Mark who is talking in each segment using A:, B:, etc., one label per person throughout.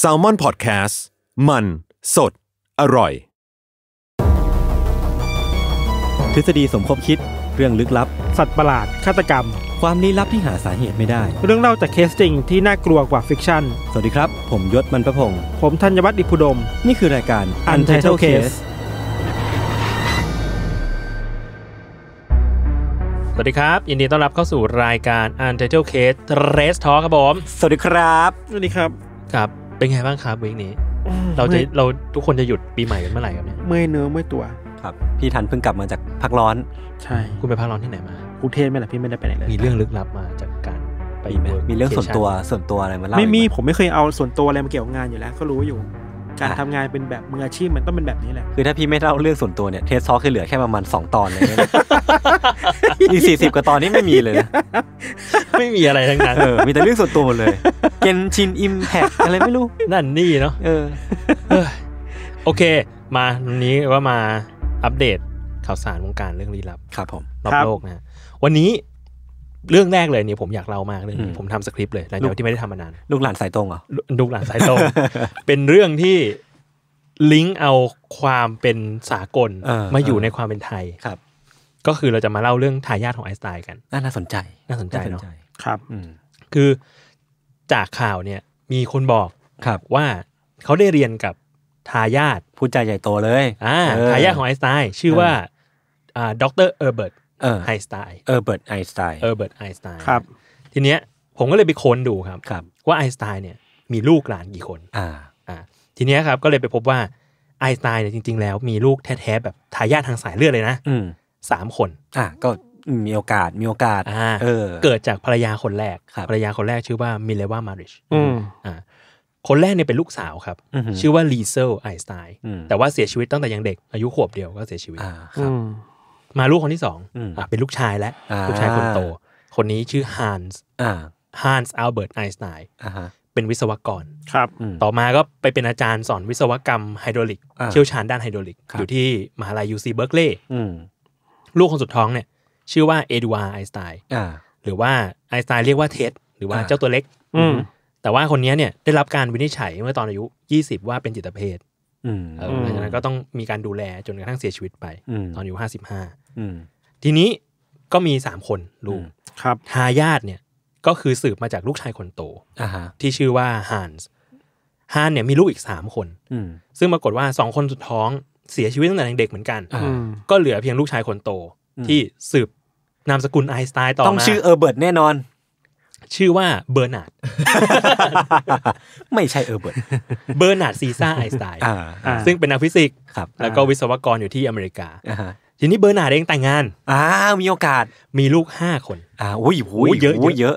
A: s a l ม o n PODCAST มัน สด อร่อย ทฤษฎีสมคบคิด เรื่องลึกลับ สัตว์ประหลาดฆาตกรรม ความลี้ลับที่หาสาเหตุไม่ได้ เรื่องเล่าจากเคสจริงที่น่ากลัวกว่าฟิกชั่นสวัสดีครับ ผมยศมันประพง์ผมธัญวัตรอิพุดม นี่คือรายการ Untitled Case สวัสดีครับยินดีต้อนรับเข้าสู่รายการ Untitled Case Race Talk ครับผม สวัสดีครับ สวัสดีครับครับ เป็นไงบ้างครับวีคนี้ เราจะเราทุกคนจะหยุดปีใหม่กันเมื่อไหร่ครับเนี่ยเมื่อเนื้อเมื่อตัวครับ พี่ทันเพิ่งกลับมาจากพักร้อนใช่คุณไปพักร้อนที่ไหนมากรุงเทพไหมล่ะพี่ไม่ได้ไปไหนเลยมีเรื่องลึกลับมาจากการไปมีเรื่องส่วนตัวส่วนตัวอะไรมาเล่าไม่มีผมไม่เคยเอาส่วนตัวอะไรมาเกี่ยวงานอยู่แล้วก็รู้อยู่การทำงานเป็นแบบ มืออาชีพมันต้องเป็นแบบนี้แหละคือถ้าพี่ไม่เล่าเรื่องส่วนตัวเนี่ยเทสซอคือเหลือแค่ประมาณสองตอนเลยอีสี่สิบกว่าตอนนี้ไม่มีเลยนะไม่มีอะไรทั้งนั้นเออมีแต่เรื่องส่วนตัวเลยเกนชินอิมแพกอะไรไม่รู้นั่นนี่เนาะเออ โอเค มาวันนี้ว่ามาอัปเดตข่าวสาร วงการเรื่องลี้ลับครับผมรอบโลกนะวันนี้เรื่องแรกเลยเนี่ยผมอยากเล่ามากเลยผมทำสคริปต์เลยหลังจากที่ไม่ได้ทำมานานลูกหลานสายตรงเหรอลูกหลานสายตรงเป็นเรื่องที่ลิงก์เอาความเป็นสากลมาอยู่ในความเป็นไทยครับ ก็คือเราจะมาเล่าเรื่องทายาทของไอสไตล์กันน่าสนใจน่าสนใจเนาะครับคือจากข่าวเนี่ยมีคนบอกครับว่าเขาได้เรียนกับทายาทผู้ใจใหญ่โตเลยอ่าทายาทของไอสไตล์ชื่อว่าอ่าด็อกเตอร์เออร์เบิร์ตไอสไตน์เออร์เบิร์ตไอสไตน์เออร์เบิร์ตไอสไตน์ครับ ทีเนี้ยผมก็เลยไปค้นดูครับรบว่าไอสไตน์เนี่ยมีลูกหลานกี่คน อ่าอ่าทีเนี้ยครับก็เลยไปพบว่าไอสไตน์เนี่ยจริงๆแล้วมีลูกแท้ๆแบบทายาททางสายเลือดเลยนะสามคน อ่าก็มีโอกาสมีโอกาสอ่าเออ เกิดจากภรรยาคนแรกครับภรรยาคนแรกชื่อว่ามิเลวามาริชอ่าคนแรกเนี่ยเป็นลูกสาวครับชื่อว่าลีเซลไอสไตน์แต่ว่าเสียชีวิตตั้งแต่ยังเด็ก อายุขวบเดียวก็เสียชีวิตอ่าครับมาลูกคนที่สองอ่าเป็นลูกชายแล้วลูกชายคนโต คนนี้ชื่อฮันส์ฮันส์อัลเบิร์ตไอน์สไตน์เป็นวิศวกรครับต่อมาก็ไปเป็นอาจารย์สอนวิศวกรรมไฮดรอลิกเชี่ยวชาญด้านไฮดรอลิกอยู่ที่ มหาลัยยูซีเบิร์กลีย์ลูกคนสุดท้องเนี่ย ชื่อว่าเอ็ดวาร์ไอน์สไตน์หรือว่าไอน์สไตน์เรียกว่าเท็ดหรือว่าเจ้าตัวเล็ก อืแต่ว่าคนนี้เนี่ยได้รับการวินิจฉัยเมื่อตอนอายุ 20 ว่าเป็นจิตเภทหลังจากนั้นก็ต้องมีการดูแลจนกระทั่งเสียชีวิตไป ตอนอายุห้าสิบห้าทีนี้ก็มีสามคนลูกครับทายาทเนี่ย ก็คือสืบมาจากลูกชายคนโตที่ชื่อว่าฮันส์ฮันเนี่ยมีลูกอีกสามคนซึ่งปรากฏว่าสองคนสุดท้องเสียชีวิตตั้งแต่ยังเด็กเหมือนกันก็เหลือเพียงลูกชายคนโต ที่สืบนามสกุลไอสไตล์ต่อมา ต้องชื่อเออร์เบิร์ตแน่นอนชื่อว่าเบอร์นาร์ดไม่ใช่เออเบิร์ตเบอร์นาร์ดซีซ่าไอสไตน์ซึ่งเป็นนักฟิสิกส์แล้วก็วิศวกรอยู่ที่อเมริกาทีนี้เบอร์นาร์ดเองแต่งงาน อ่า มีโอกาสมีลูกห้าคนอ่าอุ้ยอุ้ยเยอะเยอะ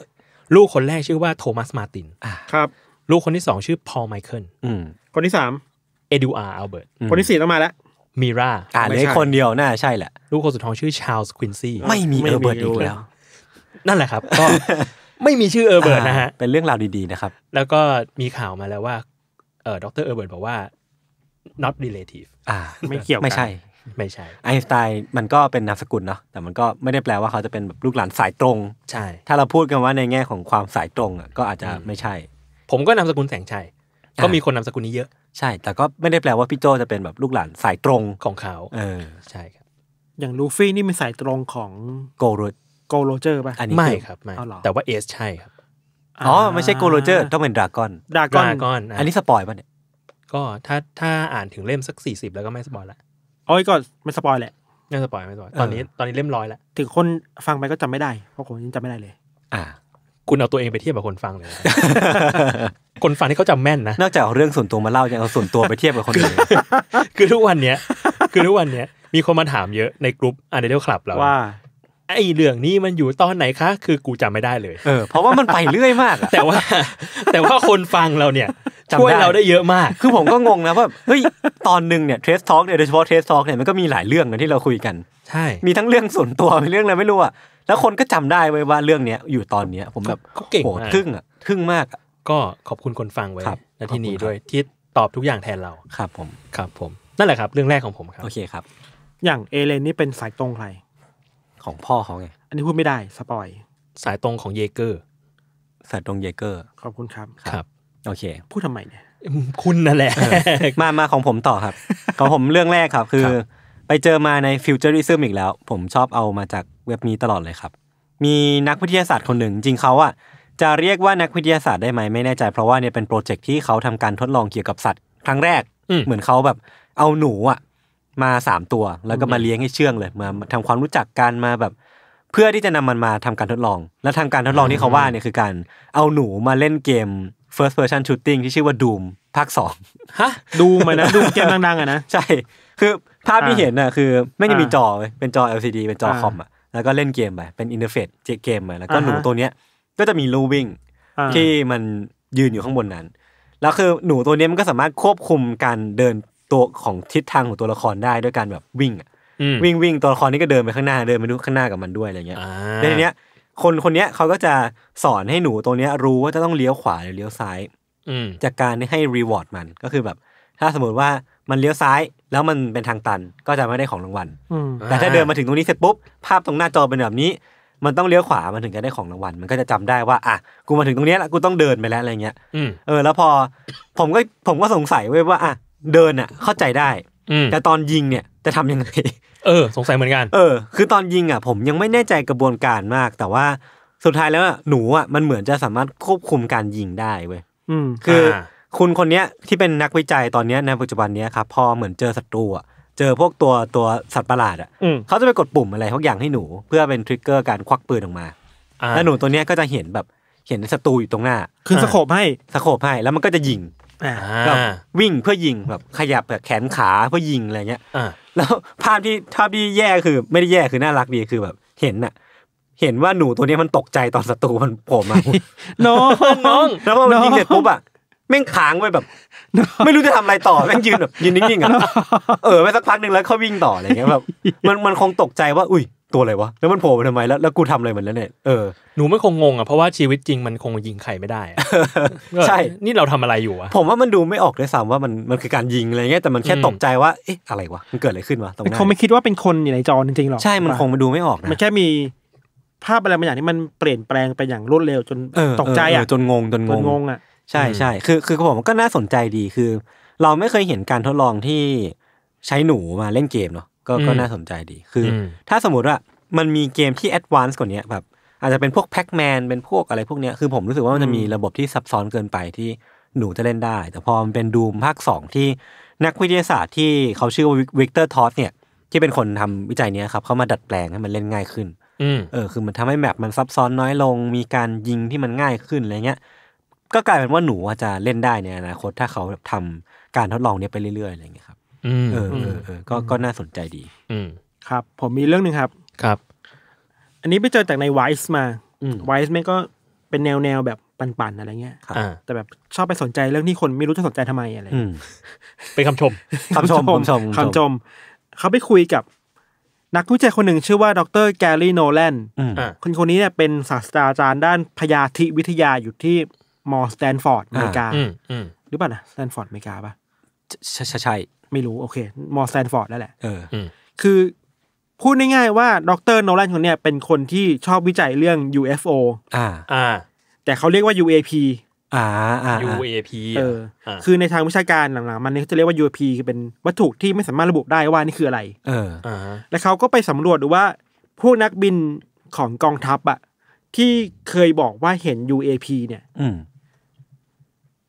A: ลูกคนแรกชื่อว่าโทมัสมาตินครับ ลูกคนที่สองชื่อพอลไมเคิลคนที่สามเอ็ดูอาร์อัลเบิร์ตคนที่สี่ต้องมาแล้วมีราอ่าเลยคนเดียวน่าใช่แหละ ลูกคนสุดท้องชื่อชาลส์ควินซี่ไม่มีเออเบิร์ตอีกแล้ว นั่นแหละครับก็ไม่มีชื่อเออร์เบิร์ตนะฮะ เป็นเรื่องราวดี ๆ นะครับ แล้วก็มีข่าวมาแล้วว่าเออดรเออร์เบิร์ตบอกว่า not relative อ่า ไม่เกี่ยวไม่ใช่ ไม่ใช่ ไอน์สไตน์มันก็เป็นนามสกุลเนาะ แต่มันก็ไม่ได้แปลว่าเขาจะเป็นแบบลูกหลานสายตรง ใช่ ถ้าเราพูดกันว่าในแง่ของความสายตรงอ่ะก็อาจจะไม่ใช่ ผมก็นามสกุลแสงชัย ก็มีคนนามสกุลนี้เยอะ ใช่ แต่ก็ไม่ได้แปลว่าพี่โจจะเป็นแบบลูกหลานสายตรงของเขา เออ ใช่ครับ อย่างลูฟี่นี่เป็นสายตรงของโกรุตโกโรเจอร์ป่ะอันนี้ไม่ครับไม่แต่ว่าเอสใช่ครับ
B: อ๋อ ไม่ใช่โกโรเจอร์ ต
A: ้องเป็นดราก้อนดากอนอันนี้สปอยป่ะเนี่ย ก็ถ้าถ้าอ่านถึงเล่มสักสี่สิบแล้วก็ไม่สปอยละโอ้ยก็ไม่สปอยแหละไม่สปอยไม่สปอยตอนนี้ตอนนี้เล่มร้อยละถึงคนฟังไปก็จำไม่ได้ เพราะผมยังจำไม่ได้เลย อ่า คุณเอาตัวเองไปเทียบกับคนฟังเลย คนฟังที่เขาจำแม่นนะนอกจากเอาเรื่องส่วนตัวมาเล่ายังเอาส่วนตัวไปเทียบกับคนอื่นคือทุกวันเนี้ย คือทุกวันเนี้ยมีคนมาถามเยอะในกลุ่มอันเดียวคลับเราว่าไอ้เรื่องนี้มันอยู่ตอนไหนคะ คือกูจำไม่ได้เลยเออเพราะว่ามันไปเรื่อยมาก แต่ว่า แต่ว่าคนฟังเราเนี่ยช่วยเราได้เยอะมาก คือผมก็งงนะว่าเฮ้ยตอนหนึ่งเนี่ยเทสทอล์กเนี่ยโดยเฉพาะเทสทอล์กเนี่ยมันก็มีหลายเรื่องนะที่เราคุยกันใช่ มีทั้งเรื่องส่วนตัวมีเรื่องอะไรไม่รู้อะแล้วคนก็จำได้ไว้ว่าเรื่องเนี้ยอยู่ตอนเนี้ยผมแบบเขาเก่งโหมากทึ่งอะทึ่งมากก็ขอบคุณคนฟังไว้ในที่นี้ด้วยที่ตอบทุกอย่างแทนเราครับ ผมครับผมนั่นแหละครับ เรื่องแรกของผมครับโอเคครับอย่างเอเลนนี่เป็นสายตรงใครของพ่อเขาไง อันนี้พูดไม่ได้สปอย สายตรงของเยเกอร์ สายตรงเยเกอร์ ขอบคุณครับ ครับ โอเค พูดทำไมเนี่ย คุณนั่นแหละ มามาของผมต่อครับ ของผมเรื่องแรกครับ คือ ไปเจอมาในฟิวเจอริซึมอีกแล้ว ผมชอบเอามาจากเว็บนี้ตลอดเลยครับ มีนักวิทยาศาสตร์คนหนึ่ง จริงเขาอะจะเรียกว่านักวิทยาศาสตร์ได้ไหมไม่แน่ใจเพราะว่าเนี่ยเป็นโปรเจกต์ที่เขาทำการทดลองเกี่ยวกับสัตว์ครั้งแรก เหมือนเขาแบบเอาหนูอะมาสามตัวแล้วก็มาเลี้ยงให้เชื่องเลยมาทำความรู้จักกันมาแบบ เพื่อที่จะนำมันมาทำการทดลอง และทำการทดลองที่เขาว่าเนี่ยคือการเอาหนูมาเล่นเกม first person shooting ที่ชื่อว่า Doom ภาคสองฮะดูมันนะดูเกมดังๆอะนะใช่ คือภาพที่เห็นน่ะคือ ไม่ด้มีจอเป็นจอ LCD เป็นจอคอมอ่ะแล้วก็เล่นเกมไปเป็นอินเทอร์เฟซเกมไปแล้วก็หนูตัวเนี้ย ก็จะมีลูวิ่งที่มันยืนอยู่ข้างบนนั้นแล้วคือหนูตัวนี้มันก็สามารถควบคุมการเดินตัวของทิศทางของตัวละครได้ด้วยการแบบวิ่งวิ่งวิ่งตัวละครนี้ก็เดินไปข้างหน้าเดินไปดูข้างหน้ากับมันด้วยอะไรเงี้ยในเนี้ย คนคนเนี้ยเขาก็จะสอนให้หนูตัวเนี้ยรู้ว่าจะต้องเลี้ยวขวาหรือเลี้ยวซ้ายจากการให้รีวอร์ดมันก็คือแบบ ถ้าสมมติว่ามันเลี้ยวซ้ายแล้วมันเป็นทางตันก็จะไม่ได้ของรางวัลแต่ถ้าเดินมาถึงตรงนี้เสร็จปุ๊บ ภาพตรงหน้าจอเป็นแบบนี้ มันต้องเลี้ยวขวามันถึงจะได้ของรางวัลมันก็จะจำได้ว่าอ่ะกูมาถึงตรงนี้แล้วกูต้องเดินไปแล้วอะไรเงี้ยเออแล้วพอผมก็ผมก็สงสัยเว้ยว่าอ่ะเดินอ่ะเข้าใจได้แต่ตอนยิงเนี่ยจะทํำยังไงเออ สงสัยเหมือนกันเออคือตอนยิงอ่ะผมยังไม่แน่ใจกระบวนการมาก แต่ว่าสุดท้ายแล้วหนูอ่ะมันเหมือนจะสามารถควบคุมการยิงได้เว้ยคือ คุณคนเนี้ยที่เป็นนักวิจัยตอนเนี้ยในปัจจุบันเนี้ยครับพอเหมือนเจอศัตรูอ่ะเจอพวกตัวตัวสัตว์ประหลาดอ่ะเขาจะไปกดปุ่มอะไรทุกอย่างให้หนู เพื่อเป็นทริกเกอร์การควักปืนออกมาแล้วหนูตัวเนี้ยก็จะเห็นแบบเห็นศัตรูอยู่ตรงหน้า คือสโคบให้สโคบให้แล้วมันก็จะยิงวิ่งเพื่อยิงแบบขยับแบบแขนขาเพื่อยิงอะไรเงี้ยแล้วภาพที่ภาพที่แย่คือ ไม่ได้แย่คือน่ารักดีคือแบบ เห็นอะเห็นว่าหนูตัวนี้มันตกใจตอนศัตรูมันโผล่มาน้องน้อง แล้วพอมันยิงเสร็จปุ๊บอะแม่งขางไว้แบบ ไม่รู้จะทำอะไรต่อแม่งยืนแบบยืนนิ่งๆอ่ะเออไปสักพักหนึ่งแล้วเขาวิ่งต่ออะไรเงี้ยแบบมันมันคงตกใจว่า อุ้ยตัวอะไรวะแล้วมันโผล่มาทำไมแล้วแล้วกูทำอะไรเหมือนแล้วเนี่ยเออหนูไม่คงงงอ่ะเพราะว่าชีวิตจริงมันคงยิงใครไม่ได้ใช่นี่เราทำอะไรอยู่อะผมว่ามันดูไม่ออกเลยซ้ำว่ามันมันคือการยิงอะไรเงี้ยแต่มันแค่ตกใจว่า เอ๊ะอะไรวะมันเกิดอะไรขึ้นวะตรงนั้นคงไม่คิดว่าเป็นคนอยู่ในจอจริงๆหรอกใช่มันคงมาดูไม่ออกนะมันแค่มีภาพอะไรบางอย่างที่มันเปลี่ยนแปลงไปอย่างรวดเร็วจนตกใจอ่ะจนงงจนงงอ่ะใช่ใช่คือคือผมก็น่าสนใจดีคือ เราไม่เคยเห็นการทดลองที่ใช้หนูมาเล่นเกมเนาะก็ก็น่าสนใจดี คือ ถ้าสมมติว่ามันมีเกมที่แอดวานซ์กว่านี้แบบอาจจะเป็นพวกแพ็กแมนเป็นพวกอะไรพวกเนี้ย คือผมรู้สึกว่ามันจะมีระบบที่ซับซ้อนเกินไปที่หนูจะเล่นได้ แต่พอมันเป็นดูมภาคสองที่นักวิทยาศาสตร์ที่เขาชื่อว่า วิกเตอร์ทอสเนี่ย ที่เป็นคนทำวิจัยเนี้ยครับ เขามาดัดแปลงให้มันเล่นง่ายขึ้นเออ คือมันทำให้แมปมันซับซ้อนน้อยลง มีการยิงที่มันง่ายขึ้นอะไรเงี้ย ก็กลายเป็นว่าหนูอาจจะเล่นได้ในอนาคตถ้าเขาทำการทดลองเนี้ยไปเรื่อยๆอะไรเงี้ยครั
B: บเออเออ
A: ก็ก็น่าสนใจดี อืครับ ผมมีเรื่องหนึ่งครับ ครับ อันนี้ไปเจอจากในไวส์มาไวส์แม่ก็เป็นแนวแนวแบบปันๆ อะไรเงี้ยแต่แบบชอบไปสนใจเรื่องที่คนไม่รู้จะสนใจทำไมอะไรเป็นคำชมคำชมคำชมคำชม เขาไปคุยกับ นักวิจัยคนหนึ่งชื่อว่า ดรแกรี่โนแลนคนคนนี้เนี่ยเป็นศาสตราจารย์ด้านพยาธิวิทยาอยู่ที่ มอสแตนฟอร์ดอเมริกาหรือเปล่านะสแตนฟอร์ดอเมริกาปะใช่ใช่ไม่รู้โอเค มอสแตนฟอร์ดแล้วแหละเออคือ พูดง่าย ๆ ว่า ดรโนแลนคนเนี้ยเป็นคนที่ชอบวิจัยเรื่อง UFO อ่า อ่า แต่เขาเรียกว่า UAP อ่าอ่า UAP เออ คือในทางวิชาการหลังๆมันเขาจะเรียกว่า UAP คือเป็นวัตถุที่ไม่สามารถระบุได้ว่านี่คืออะไร เอออ่าแล้วเขาก็ไปสำรวจดูว่าพวกนักบินของกองทัพอะที่เคยบอกว่าเห็น UAP เนี่ย อื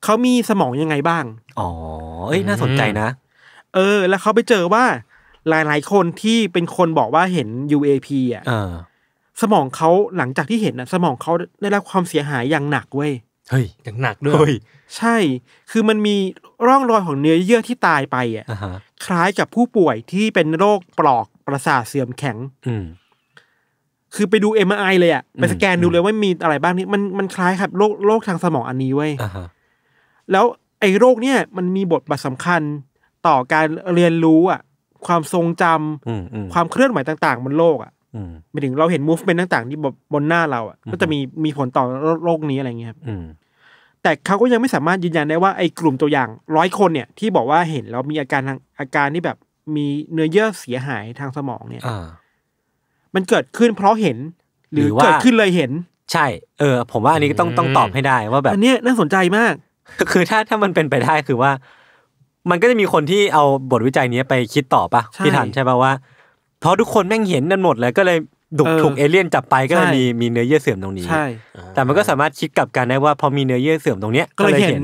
A: เขามีสมองยังไงบ้าง อ๋อเอ้ยน่าสนใจนะเออ แล้วเขาไปเจอว่า หลายๆ คนที่เป็นคนบอกว่าเห็น UAP อ่ะสมองเขาหลังจากที่เห็นอ่ะสมองเขาได้รับความเสียหายอย่างหนักเว้ยเฮ้ยอย่างหนักด้วยใช่คือมันมีร่องรอยของเนื้อเยื่อที่ตายไปอ่ะคล้ายกับผู้ป่วยที่เป็นโรคปลอกประสาทเสื่อมแข็ง อืคือไปดูเอ็มไอเลยอ่ะไปสแกนดูเลยว่ามีอะไรบ้างนี่มันมันคล้ายครับโรคโรคทางสมองอันนี้เว้ยแล้วไอ้โรคเนี่ยมันมีบทบาทสาคัญต่อการเรียนรู้อ่ะความทรงจำความเคลื่อนไหวต่างๆบนโลกอ่ะหมายถึงเราเห็น มูฟเมนต์ต่าง ๆ ที่บนหน้าเราอ่ะก็จะมีมีผลต่อโลกนี้อะไรเงี้ยครับแต่เขาก็ยังไม่สามารถยืนยันได้ว่าไอ้กลุ่มตัวอย่างร้อยคนเนี่ย ที่บอกว่าเห็นแล้วมีอาการทาง อาการที่แบบมีเนื้อเยื่อเสียหายทางสมองเนี่ยมันเกิดขึ้นเพราะเห็น หรือเกิดขึ้นเลยเห็นใช่ เออ ผมว่าอันนี้ต้องต้องตอบให้ได้ว่าแบบอันนี้น่าสนใจมากคือถ้าถ้ามันเป็นไปได้คือว่ามันก็จะมีคนที่เอาบทวิจัยนี้ไปคิดต่อปะพี่ถันใช่ปะว่าเพราะทุกคนแม่งเห็นนั่นหมดเลยก็เลยดุกถูกเอเลี่ยนจับไปก็เลยมีมีเนื้อเยื่อเสื่อมตรงนี้ แต่มันก็สามารถคิดกลับกันได้ว่าพอมีเนื้อเยื่อเสื่อมตรงเนี้ยก็เลยเห็น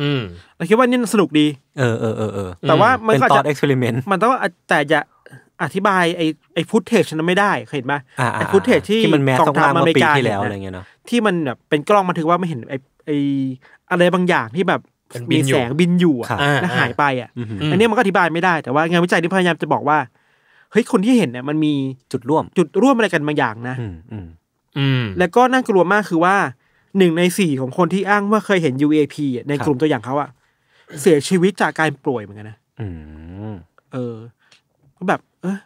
A: อืมเราคิดว่านี่สนุกดี เออเออเออเออแต่ว่ามันก็จะเอ็กซ์เพร์เมนต์มันต้องแต่จะอธิบาย ไอ้ไอ้ฟุตเทจนั้นไม่ได้เคยเห็นไหมไอ้ฟุตเทจที่กองทัพอเมริกาที่แล้วอะไรเงี้ยเนาะที่มันแบบเป็นกล้องมันึงว่าไม่เห็นไอ้ไอ้อะไรบางอย่างที่แบบมีแสงบินอยู่อะแล้วหายไปอ่ะอันนี้มันก็อธิบายไม่ได้แต่ว่างานวิจัยนี่พยายามจะบอกว่าเฮ้ยคนที่เห็นเนี่ยมันมีจุดร่วม จุดร่วมอะไรกันบางอย่างนะแล้วก็น่ากลัวมากคือว่าหนึ่งในสี่ของคนที่อ้างว่าเคยเห็น UAP ในกลุ่มตัวอย่างเขาอะเสียชีวิตจากการป่วยเหมือนกันนะเออ ก็แบบ เออ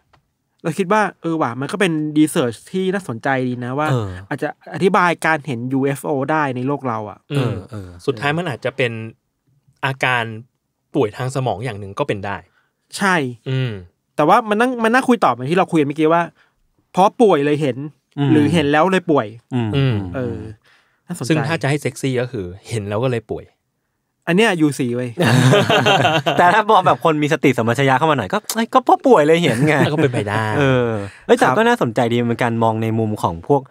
A: เราคิดว่า เออว่ะมันก็เป็นดีเซร์ที่น่าสนใจดีนะว่าอาจจะอธิบายการเห็น UFO ได้ในโลกเราอะ่ะเออเออสุดท้ายมันอาจจะเป็นอาการป่วยทางสมองอย่างหนึ่งก็เป็นได้ ใช่ อืมแต่ว่ามันนั่งมันน่าคุยต่อเหมือนที่เราคุยกันเมื่อกี้ว่าเพราะป่วยเลยเห็นหรือเห็นแล้วเลยป่วย อืมเออน่าสนใจซึ่งถ้าจะให้เซ็กซี่ก็คือ เห็นแล้วก็เลยป่วย อันเนี้ยยูสีไว้แต่ถ้ามองแบบคนมีสติสมัชยาเข้ามาหน่อยก็ก็เพราะป่วยเลยเห็นไงก็เป็นไปได้ เอออ้แต่ก็น่าสนใจดีเป็นการมองในมุมของพวก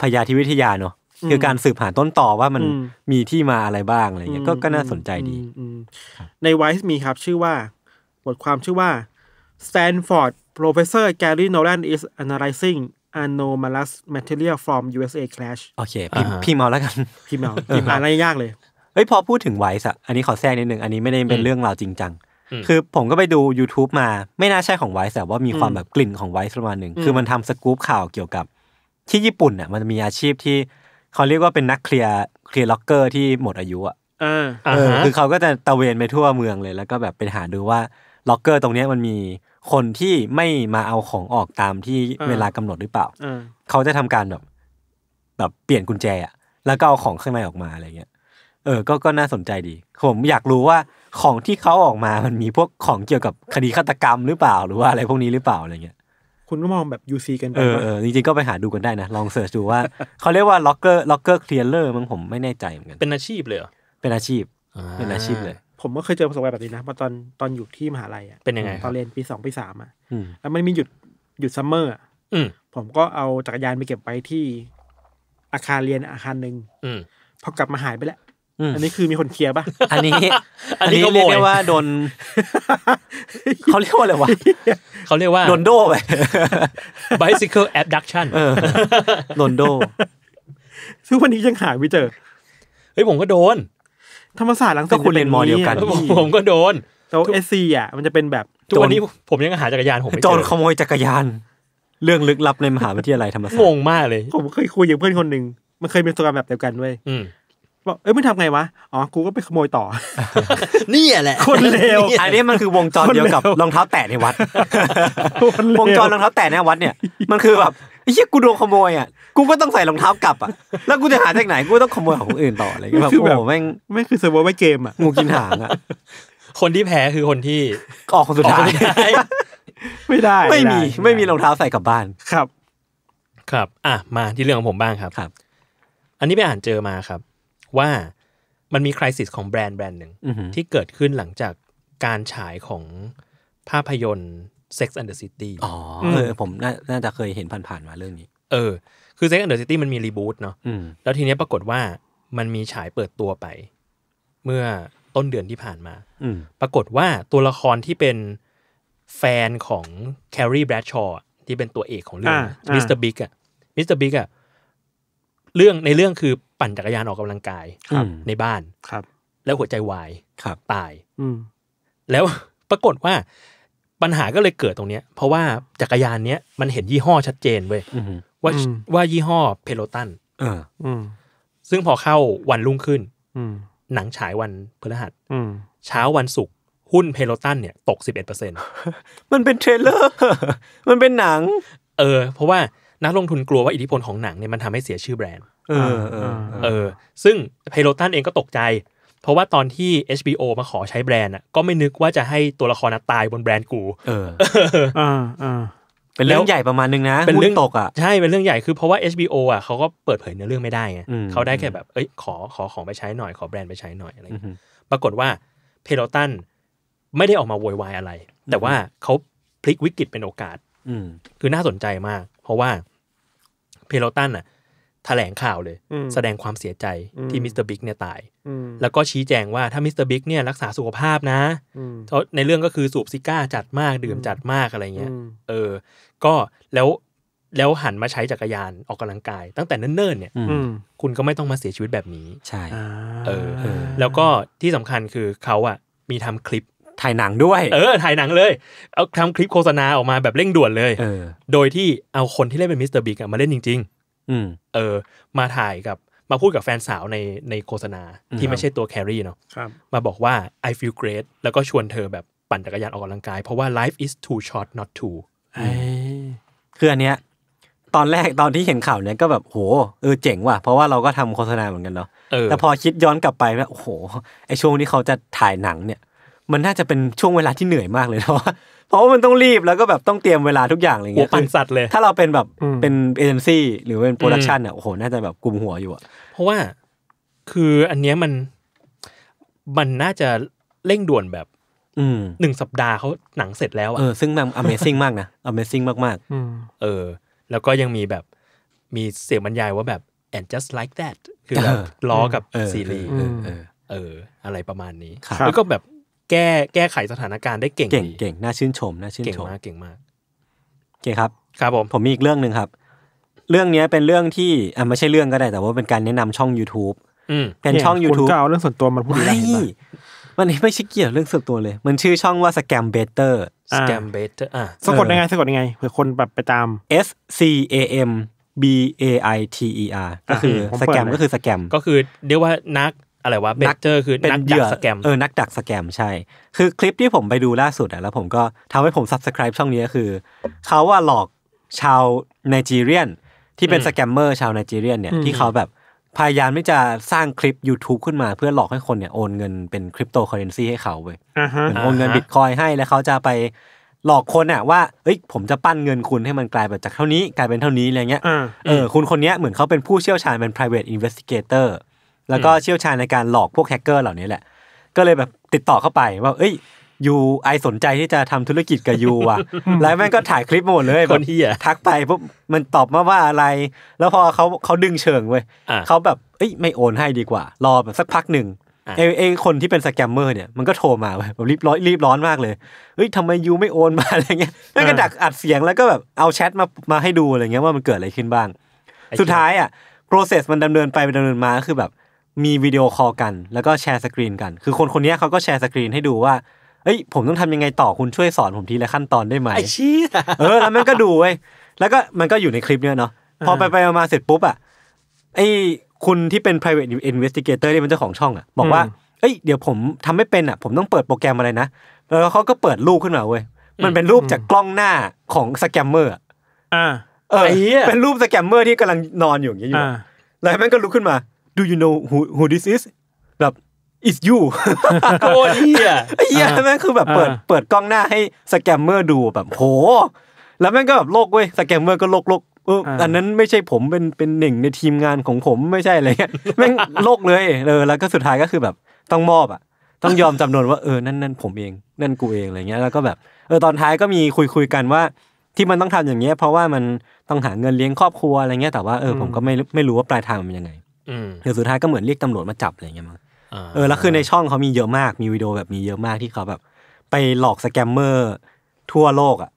A: พยาธิวิทยาเนอะคือการสืบหาต้นต่อว่ามันมีที่มาอะไรบ้างอะไรเงี้ยก็ก็น่าสนใจดีในไวส์มีครับชื่อว่าบทความชื่อว่า Stanford Professor Gary Nolan is analyzing anomalous material from USA Clash โอเคพิมพ์เมาแล้วกันพิมพ์เมาพิมพมาอะไรยากเลย เฮ้ยพอพูดถึงไวส์อะอันนี้ขอแทรกนิดนึงอันนี้ไม่ได้เป็นเรื่องราวจริงจังคือผมก็ไปดู YouTube มาไม่น่าใช่ของไวส์แต่ว่ามีความแบบกลิ่นของไวส์ประมาณหนึ่งคือมันทำสกู๊ปข่าวเกี่ยวกับ ที่ญี่ปุ่นอ่ะ มันมีอาชีพที่เขาเรียกว่าเป็นนักเคลียร์เคลียร์ล็อกเกอร์ที่หมดอายุ อ่ะเออคือเขาก็จะตะเวนไปทั่วเมืองเลย แล้วก็แบบไปหาดูว่าล็อกเกอร์ ตรงนี้มันมีคนที่ไม่มาเอาของออกตามที่เวลากำหนดหรือเปล่าเขาจะทำการแบบแบบเปลี่ยนกุญแจอ่ะแล้วก็เอาของข้างในออกมาอะไรเงี้ย เออ ก็ก็น่าสนใจดี ผมอยากรู้ว่าของที่เขาออกมา มันมีพวกของเกี่ยวกับคดีฆาตกรรมหรือเปล่า หรือว่าอะไรพวกนี้หรือเปล่าอะไรเงี้ยคุณก็มองแบบ UC กันไปเออเออจริงๆ ก็ไปหาดูกันได้นะ ลองเสิร์ชดูว่าเขาเรียกว่าล็อกเกอร์ล็อกเกอร์เคลียร์เลอร์มั้งผมไม่แน่ใจเหมือนกัน เป็นอาชีพเลยเหรอเป็นอาชีพเป็นอาชีพเลย ผมก็เคยเจอประสบการณ์แบบนี้นะมาตอนตอนอยู่ที่มหาลัยอ่ะเป็นยังไงตอนเรียนปีสองปีสามอ่ะ แล้วมันมีหยุดหยุดซัมเมอร์ผมก็เอาจักรยานไปเก็บไปที่ อาคารเรียนอาคารหนึ่งพอกลับมาหายไปแล้วอันนี้คือมีคนเคลียร์ป่ะ อันนี้ อันนี้เรียกได้ว่าโดน เขาเรียกว่าอะไรวะ เขาเรียกว่าโดนโดไป bicycle abduction โดนโดซึ่งวันนี้ยังหาไม่เจอ เฮ้ยผมก็โดน ธรรมศาสตร์หลังกคุณเรียนมอเดียวกัน ผมก็โดนแล้วเอซีอ่ะ มันจะเป็นแบบ ทุกวันนี้ผมยังหาจักรยานผมไม่เจอโจนขโมยจักรยาน เรื่องลึกลับในมหาวิทยาลัยธรรมศาสตร์งงมากเลย ผมเคยคุยกับเพื่อนคนหนึ่ง มันเคยเป็นตัวกรรมแบบเดียวกันเว้ยบอกเอ้ยมึงทำไงวะ อ๋อกูก็ไปขโมยต่อนี่แหละ คนเลวอันนี้มันคือวงจรเดียวกับรองเท้าแตะในวัดวงจรรองเท้าแตะในวัดเนี่ยมันคือแบบไอ้เชี่ยกูโดนขโมยอ่ะกูก็ต้องใส่รองเท้ากลับอ่ะแล้วกูจะหาจากไหนกูต้องขโมยของคนอื่นต่ออะไรก็แบบโอ้โหแม่งไม่คือเซอร์ไวไวเกมอ่ะงูกินหางอ่ะ คนที่แพ้คือคนที่ออกคนสุดท้ายไม่ได้ไม่มีไม่มีรองเท้าใส่กลับบ้านครับ ครับ อ่ะมาที่เรื่องของผมบ้างครับครับ อันนี้ไปอ่านเจอมาครับว่ามันมีคริสิสของแบรนด์แบรนด์หนึ่งที่เกิดขึ้นหลังจากการฉายของภาพยนตร์ Sex and the City อ๋อเออผมน่าจะเคยเห็นผ่านๆ มาเรื่องนี้ เออ คือ Sex and the City มันมีรีบูตเนาะแล้วทีเนี้ยปรากฏว่ามันมีฉายเปิดตัวไป เมื่อต้นเดือนที่ผ่านมาปรากฏว่าตัวละครที่เป็นแฟนของแคร์รีแบรดชอร์ที่เป็นตัวเอกของเรื่องมิสเตอร์บิ๊กอะมิสเตอร์บิ๊กอะเรื่องในเรื่องคือปั่นจักรยานออกกำลังกายในบ้านครับ แล้วหัวใจวายตายอืแล้วปรากฏว่า ปัญหาก็เลยเกิดตรงเนี้ย เพราะว่าจักรยานเนี้ยมันเห็นยี่ห้อชัดเจนเว้ยว่าว่ายี่ห้อเพโลตันซึ่งพอเข้าวันรุ่งขึ้นหนังฉายวันพฤหัสเช้าวันศุกร์หุ้นเพโลตันเนี่ยตกสิบเอ็ดเปอร์เซ็นมันเป็นเทรลเลอร์ มันเป็นหนัง เออ เพราะว่านักลงทุนกลัวว่าอิทธิพลของหนังเนี่ยมันทำให้เสียชื่อแบรนด์ เออ เออ เออ ซึ่งเพโลตันเองก็ตกใจเพราะว่าตอนที่ HBO มาขอใช้แบรนด์อ่ะก็ไม่นึกว่าจะให้ตัวละครตายบนแบรนด์กูเอออ่าอ่าเป็นเรื่องใหญ่ประมาณนึงนะเป็นเรื่องตกอ่ะ ใช่เป็นเรื่องใหญ่คือเพราะว่า HBO อ่ะเขาก็เปิดเผยเนื้อเรื่องไม่ได้ไงเขาได้แค่แบบเอ้ยขอขอของไปใช้หน่อยขอแบรนด์ไปใช้หน่อยอะไรปรากฏว่าเพโลตันไม่ได้ออกมาโวยวายอะไร แต่ว่าเขาพลิกวิกฤตเป็นโอกาส อืคือน่าสนใจมาก เพราะว่าเพโลตันอ่ะ แถลงข่าวเลย แสดงความเสียใจที่มิสเตอร์บิ๊กเนี่ยตาย แล้วก็ชี้แจงว่า ถ้ามิสเตอร์บิ๊กเนี่ยรักษาสุขภาพนะในเรื่องก็คือสูบซิก้าจัดมาก ดื่มจัดมากอะไรเงี้ยเออ ก็แล้วแล้วหันมาใช้จักรยานออกกำลังกาย ตั้งแต่เนิ่นๆ เนี่ย คุณก็ไม่ต้องมาเสียชีวิตแบบนี้ ใช่ เออ แล้วก็ที่สำคัญคือเขาอ่ะมีทำคลิปถ่ายหนังด้วย เออ ถ่ายหนังเลย เอาทำคลิปโฆษณาออกมาแบบเร่งด่วนเลย เออ โดยที่เอาคนที่เล่นเป็นมิสเตอร์บิ๊กมาเล่นจริง ๆ อืมเออ มาถ่ายกับมาพูดกับแฟนสาวในในโฆษณาที่ไม่ใช่ตัวแครี่เนาะครับมาบอกว่า I feel great แล้วก็ชวนเธอแบบปั่นจักรยานออกกำลังกาย เพราะว่า life is too short not to คืออันเนี้ยตอนแรกตอนที่เห็นข่าวเนี้ยก็แบบโห เออเจ๋งว่ะ เพราะว่าเราก็ทำโฆษณาเหมือนกันเนาะ แต่พอคิดย้อนกลับไปแบบโอ้โห ไอช่วงที่เขาจะถ่ายหนังเนี่ยมันน่าจะเป็นช่วงเวลาที่เหนื่อยมากเลยเพราะเพราะว่ามันต้องรีบแล้วก็แบบต้องเตรียมเวลาทุกอย่างอะไรเงี้ยปั่นสัตว์เลยถ้าเราเป็นแบบเป็นเอเจนซี่หรือเป็นโปรดักชันอ่ะโอ้โหน่าจะแบบกลุ่มหัวอยู่อ่ะ เพราะว่าคืออันเนี้ยมันมันน่าจะเร่งด่วนแบบหนึ่งสัปดาห์เขาหนังเสร็จแล้วอ่ะเออซึ่งมัน Amazing มากนะ Amazing มากมากเออ แล้วก็ยังมีแบบมีเสียงบรรยายว่าแบบ and just like that คือแบบล้อกับซีรีส์เอออะไรประมาณนี้แล้วก็แบบแก้แก้ไขสถานการณ์ได้เก่ง เก่งเก่งน่าชื่นชม น่าชื่นชม เก่งมาก เก่งมากเก่งครับ ครับผมผมมีอีกเรื่องหนึ่งครับ เรื่องนี้เป็นเรื่องที่อ่าไม่ใช่เรื่องก็ได้แต่ว่าเป็นการแนะนำช่อง YouTube เป็นช่อง YouTube เก่าเรื่องส่วนตัวมันพูดได้มันไม่ใช่เกี่ยวเรื่องส่วนตัวเลย มันชื่อช่องว่า Scam Better Scam Better อ่ะสะกดยังไง สะกดยังไงเผื่อคนแบบไปตาม S C A M B A I T E R ก็คือสแกมก็คือสแกมก็คือเรียกว่านักอะไรวะเบเจอร์คือนักดักสแกมเออนักดักสแกมใช่คือคลิปที่ผมไปดูล่าสุดอะแล้วผมก็ทำให้ผม subscribe ช่องนี้ก็คือเขาว่าหลอกชาวไนจีเรียนที่เป็นสแกมเมอร์ชาวไนจีเรียนเนี่ย ที่เขาแบบพยายามที่จะสร้างคลิป YouTube ขึ้นมา เพื่อหลอกให้คนเนี่ย โอนเงินเป็นคริปโตเคอเรนซีให้เขาเว้ยโอนเงินบิตคอยให้ แล้วเขาจะไปหลอกคนอะว่าเอ้ยผมจะปั้นเงินคุณให้มันกลายแบบจากเท่านี้ กลายเป็นเท่านี้อะไรเงี้ยเออคุณคนนี้เหมือนเขาเป็นผู้เชี่ยวชาญเป็น private investigator แล้วก็เชี่ยวชาญในการหลอกพวกแฮกเกอร์เหล่านี้แหละ ก็เลยแบบติดต่อเข้าไปว่า เอ้ยยูไอสนใจที่จะทำธุรกิจกับยูว่ะ แล้วแม่งก็ถ่ายคลิปหมดเลยคนที่อะทักไปปุ๊บมันตอบมาว่าอะไร แล้วพอเขาเขาดึงเชิงเว้ยเขาแบบเอ้ย ไม่โอนให้ดีกว่า รอแบบสักพักหนึ่งเอเอคนที่เป็นสแกมเมอร์เนี่ยมันก็โทรมาแบบรีบร้อนรีบร้อนมากเลยเฮ้ยทำไมยูไม่โอนมาอะไรเงี้ยแล้วก็ดักอัดเสียงแล้วก็แบบเอาแชทมามาให้ดูอะไรเงี้ยว่ามันเกิดอะไรขึ้นบ้างสุดท้ายอ่ะโปรเซสมันดำเนินไปดำเนินมาคือแบบมีวิดีโอคอลกัน แล้วก็แชร์สกรีนกันคือคนคนนี้เขาก็แชร์สกรีนให้ดูว่าเอ้ยผมต้องทำยังไงต่อคุณช่วยสอนผมทีละขั้นตอนได้ไหมไอ้ชี้เออ แล้วมันก็ดูเว้ยแล้วก็มันก็อยู่ในคลิปเนี้ยเนาะพอไปไปมาเสร็จปุ๊บอ่ะไอ้ คุณที่เป็น private investigator ที่เป็นเจ้าของช่องอ่ะบอกว่าเอ้ยเดี๋ยวผมทำไม่เป็นอ่ะ ผมต้องเปิดโปรแกรมอะไรนะแล้วเขาก็เปิดรูปขึ้นมาเว้ยมันเป็นรูปจากกล้องหน้าของสแกมเมอร์อ่าเออเป็นรูปสแกมเมอร์ที่กำลังนอนอยู่อย่างเงี้ยอยู่แล้วมันก็ลุกขึ้นมา do you know who who this is แบบ it's you โอตรเหอ้ยเหี้ยแม่งคือแบบเปิดเปิดกล้องหน้าให้สแกมเมอร์ดูแบบโห แล้วแม่งก็แบบโลกเว้ยสแกมเมอร์ก็โลกโลกเอออันนั้นไม่ใช่ผมเป็นเป็นหนึ่งในทีมงานของผมไม่ใช่อะไรเงี้ยแม่งโลกเลย เออ แล้วก็สุดท้ายก็คือแบบต้องมอบอ่ะ ต้องยอมจำนวนว่าเออ นั่นนั่นผมเอง นั่นกูเองอะไรเงี้ย แล้วก็แบบเออตอนท้ายก็มีคุยคุยกันว่าที่มันต้องทำอย่างเงี้ยเพราะว่ามันต้องหาเงินเลี้ยงครอบครัวอะไรเงี้ย แต่ว่าเออผมก็ไม่ไม่รู้ว่าปลายทางมันยังไงเดี๋ยวสุดท้ายก็เหมือนเรียกตำรวจมาจับอะไรเงี้ยมั้งเออ แล้วคือในช่องเขามีเยอะมาก มีวิดีโอแบบมีเยอะมากที่เขาแบบ ไปหลอกสแกมเมอร์ทั่วโลกอ่ะ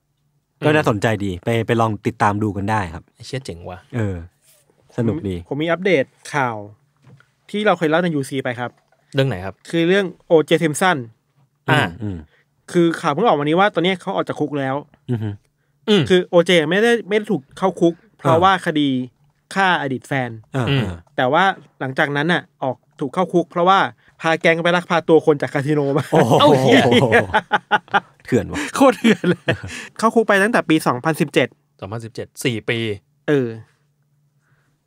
A: ก็น่าสนใจดี ไปไปลองติดตามดูกันได้ ครับ เชื่อเจ๋งว่ะ เออ สนุกดี ผมมีอัปเดตข่าว ที่เราเคยเล่าในยูซีไปครับ เรื่องไหนครับ คือเรื่องโอเจทิมสันอ่าคือข่าวเพิ่งออกวันนี้ว่า ตอนนี้เขาออกจากคุกแล้ว อืคือโอเจไม่ได้ไม่ได้ถูกเข้าคุก เพราะว่าคดีฆ่าอดีตแฟน แต่ว่าหลังจากนั้นน่ะ ออกถูกเข้าคุก เพราะว่าพาแกงไปลักพาตัวคนจากคาสิโนมาโอ้โหเถื่อนวะโคตรเถื่อนเลย เข้าคุกไปตั้งแต่ปีสองพันสิบเจ็ด สองพันสสิบเจ็ดี่ปี เออ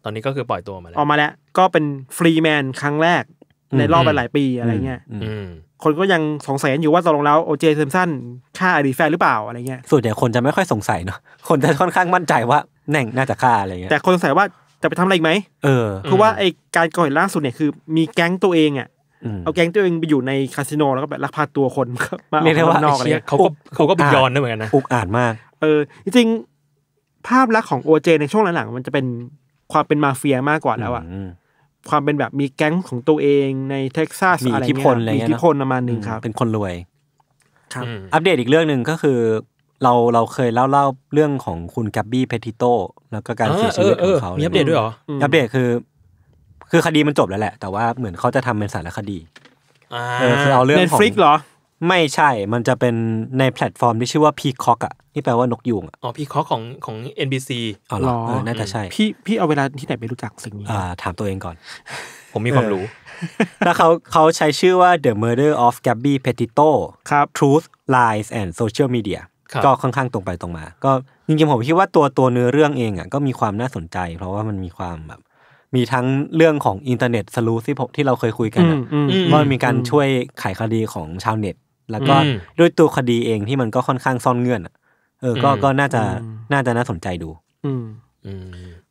A: ตอนนี้ก็คือปล่อยตัวมาแล้ว ออกมาแล้ว ก็เป็นฟรีแมนครั้งแรกในรอบไปหลายปีอะไรเงี้ยคนก็ยังสงสัยอยู่ว่าตกลงแล้วโอเจเซมสันฆ่าอดีตแฟนหรือเปล่า อะไรเงี้ยส่วนใหญ่คนจะไม่ค่อยสงสัยเนาะคนจะค่อนข้างมั่นใจว่าแน่งน่าจะฆ่าอะไรเงี้ย แต่คนสงสัยว่าจะไปทำอะไรอีกไหม เออเพราะว่าไอการก่อเหตุล่าสุดเนี่ย คือมีแก๊งตัวเองอ่ะ เอาแก๊งตัวเองไปอยู่ในคาสิโน แล้วก็แบบลักพาตัวคนมาเรียกได้ว่านอกเลยเขาก็เขาก็บุยอนด้วยเหมือนกันนะ อุกอาจมาก เออจริงภาพลักษณ์ของโอเจ ในช่วงหลังๆมันจะเป็นความเป็นมาเฟียมากกว่าแล้วอ่ะความเป็นแบบมีแก๊งของตัวเองในเท็กซัสอะไรเงี้ย มีอีที่พลประมาณหนึ่งครับ เป็นคนรวย ครับ อัปเดตอีกเรื่องหนึ่งก็คือเราเราเคยเล่าเล่า เรื่องของคุณกบบี้เพติโตแล้วก็การเสียชีวิตของเขาเนี่ยอัปเดตด้วยเหรอ อัปเดตคือ คือคดีมันจบแล้วแหละแต่ว่าเหมือนเขาจะทำเป็นสารคดีเออคือเอาเรื่องของเน็ตฟลิกเหรอ ไม่ใช่มันจะเป็นในแพลตฟอร์มที่ชื่อว่าพีคอกอ่ะที่แปลว่านกยุงอ๋อพีคอกของของเอ็นบีซีอ๋อเหรอน่าจะใช่ พี่พี่เอาเวลาที่ไหนไปรู้จักสิ่งนี้อ่า ถามตัวเองก่อน ผมมีความรู้แล้วเขาเขาใช้ชื่อว่า The Murder of Gabby Petito ครับ Truth Lies and Social Media ก็ค่อนข้างตรงไปตรงมา ก็จริงๆผมคิดว่าตัวตัวเนื้อเรื่องเองอ่ะก็มีความน่าสนใจ เพราะว่ามันมีความแบบ มีทั้งเรื่องของอินเทอร์เน็ตสลูที่ที่เราเคยคุยกันว่ามีการช่วยไขคดีของชาวเน็ต แล้วก็ด้วยตัวคดีเองที่มันก็ค่อนข้างซ่อนเงื่อนเออก็ก็น่าจะน่าจะน่าสนใจดู อื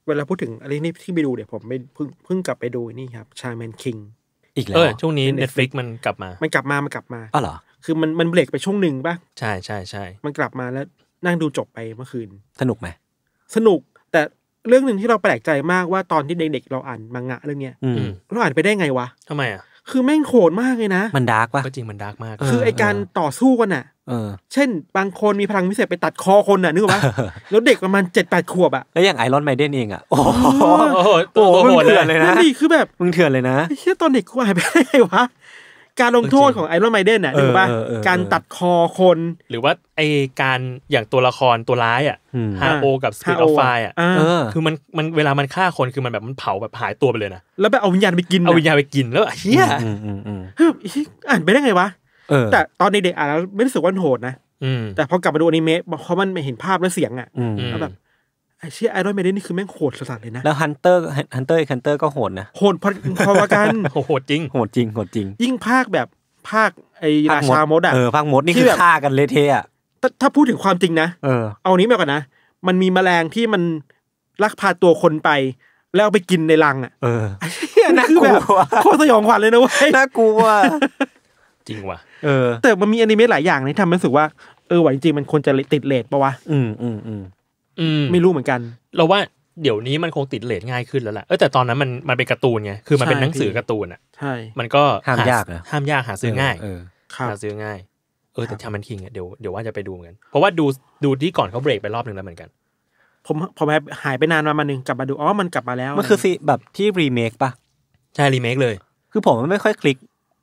A: เวลาพูดถึงอะไรนี่ที่ไปดู เดี๋ยวผมไปเพิ่งเพิ่งกลับไปดูนี่ครับชาแมนคิงอีกแล้วช่วงนี้เน็ตฟลิกมันกลับมามันกลับมามันกลับมาอ๋อเหรอคือมันมันเบรกไปช่วงหนึ่งป่ะใช่ใช่ใช่มันกลับมาแล้วนั่งดูจบไปเมื่อคืนสนุกไหมสนุกแต่เรื่องหนึ่งที่เราแปลกใจมากว่าตอนที่เด็กๆเราอ่านมังงะ เรื่องเนี้ยเราอ่านไปได้ไงวะทำไมอ่ะคือแม่งโหดมากเลยนะ มันดาร์กปะก็จริงมันดาร์กมากคือไอการต่อสู้กันอ่ะเออเช่นบางคนมีพลังพิเศษไปตัดคอคนน่ะนึกว่าแล้วเด็กประมาณเจ็ดแปดขวบอ่ะแล้วอย่างไอรอนไมเดนเองอ่ะโอ้โหโอ้โหมึงดเถื่อนเลยนะนี่คือแบบมึงเถื่อนเลยนะไอ้เียตอนเด็กกูอ่านไปได้ไงวะการลงโทษของไอรอนไมเดนน่ะถูกป่ะการตัดคอคน หรือว่าไอการอย่างตัวละครตัวร้ายอ่ะฮาโอกับสปีดออฟไฟอ่ะคือมันมันเวลามันฆ่าคนคือมันแบบมันเผาแบบหายตัวไปเลยนะ แล้วไปเอาวิญญาณไปกินเอาวิญญาณไปกินแล้วเฮียอ่านไปได้ไงวะ แต่ตอนเด็กๆอ่านแล้วไม่รู้สึกว่าโหดนะแต่พอกลับมาดูอนิเมะพะมันเห็นภาพและเสียงอ่ะแล้วแบบไอ้เชี่ยไอรอนเมเดนนี่คือแม่งโหดสัสเลยนะ แล้วฮันเตอร์ฮันเตอร์ฮันเตอร์ก็โหดนะโหดพอพอกันโหดจริงโหดจริงโหดจริง ยิ่งภาคแบบภาคไอ้ ราชามดอ่ะเออภาคมดนี่คือฆ่ากันเลเทะถ้าพูดถึงความจริงนะ เออเอานี้มาก่อนนะ มันมีแมลงที่มันลักพาตัวคนไป แล้วไปกินในรังอ่ะเออน่ากลัวโคตรสยองขวัญเลยนะเว้ยน่ากลัวจริงว่ะเออ แต่มันมีอนิเมะหลายอย่างที่ทำให้รู้สึกว่าเออหวังจริงมันควรจะติดเลทปะวะอืมอืมอืมมไม่รู้เหมือนกัน เราว่าเดี๋ยวนี้มันคงติดเลทง่ายขึ้นแล้วล่ะเออแต่ตอนนั้นมันมันเป็นการ์ตูนไงคือมันเป็นหนังสือการ์ตูนอ่ะใช่มันก็ห้ามยากห้ามยากหาซื้อง่ายหาซื้อง่าย เออแต่ชามันคิงอ่ะเดี๋ยวเดี๋ยวว่าจะไปดูเหมือนกันเพราะว่าดูดูที่ก่อนเขาเบรกไปรอบหนึ่งแล้วเหมือนกัน ผมผมหายไปนานมามาหนึ่งกลับมาดูอ๋อ มันกลับมาแล้วมันคือสิแบบที่รีเมคปะใช่รีเมคเลย คือผมไม่ค่อยคลิก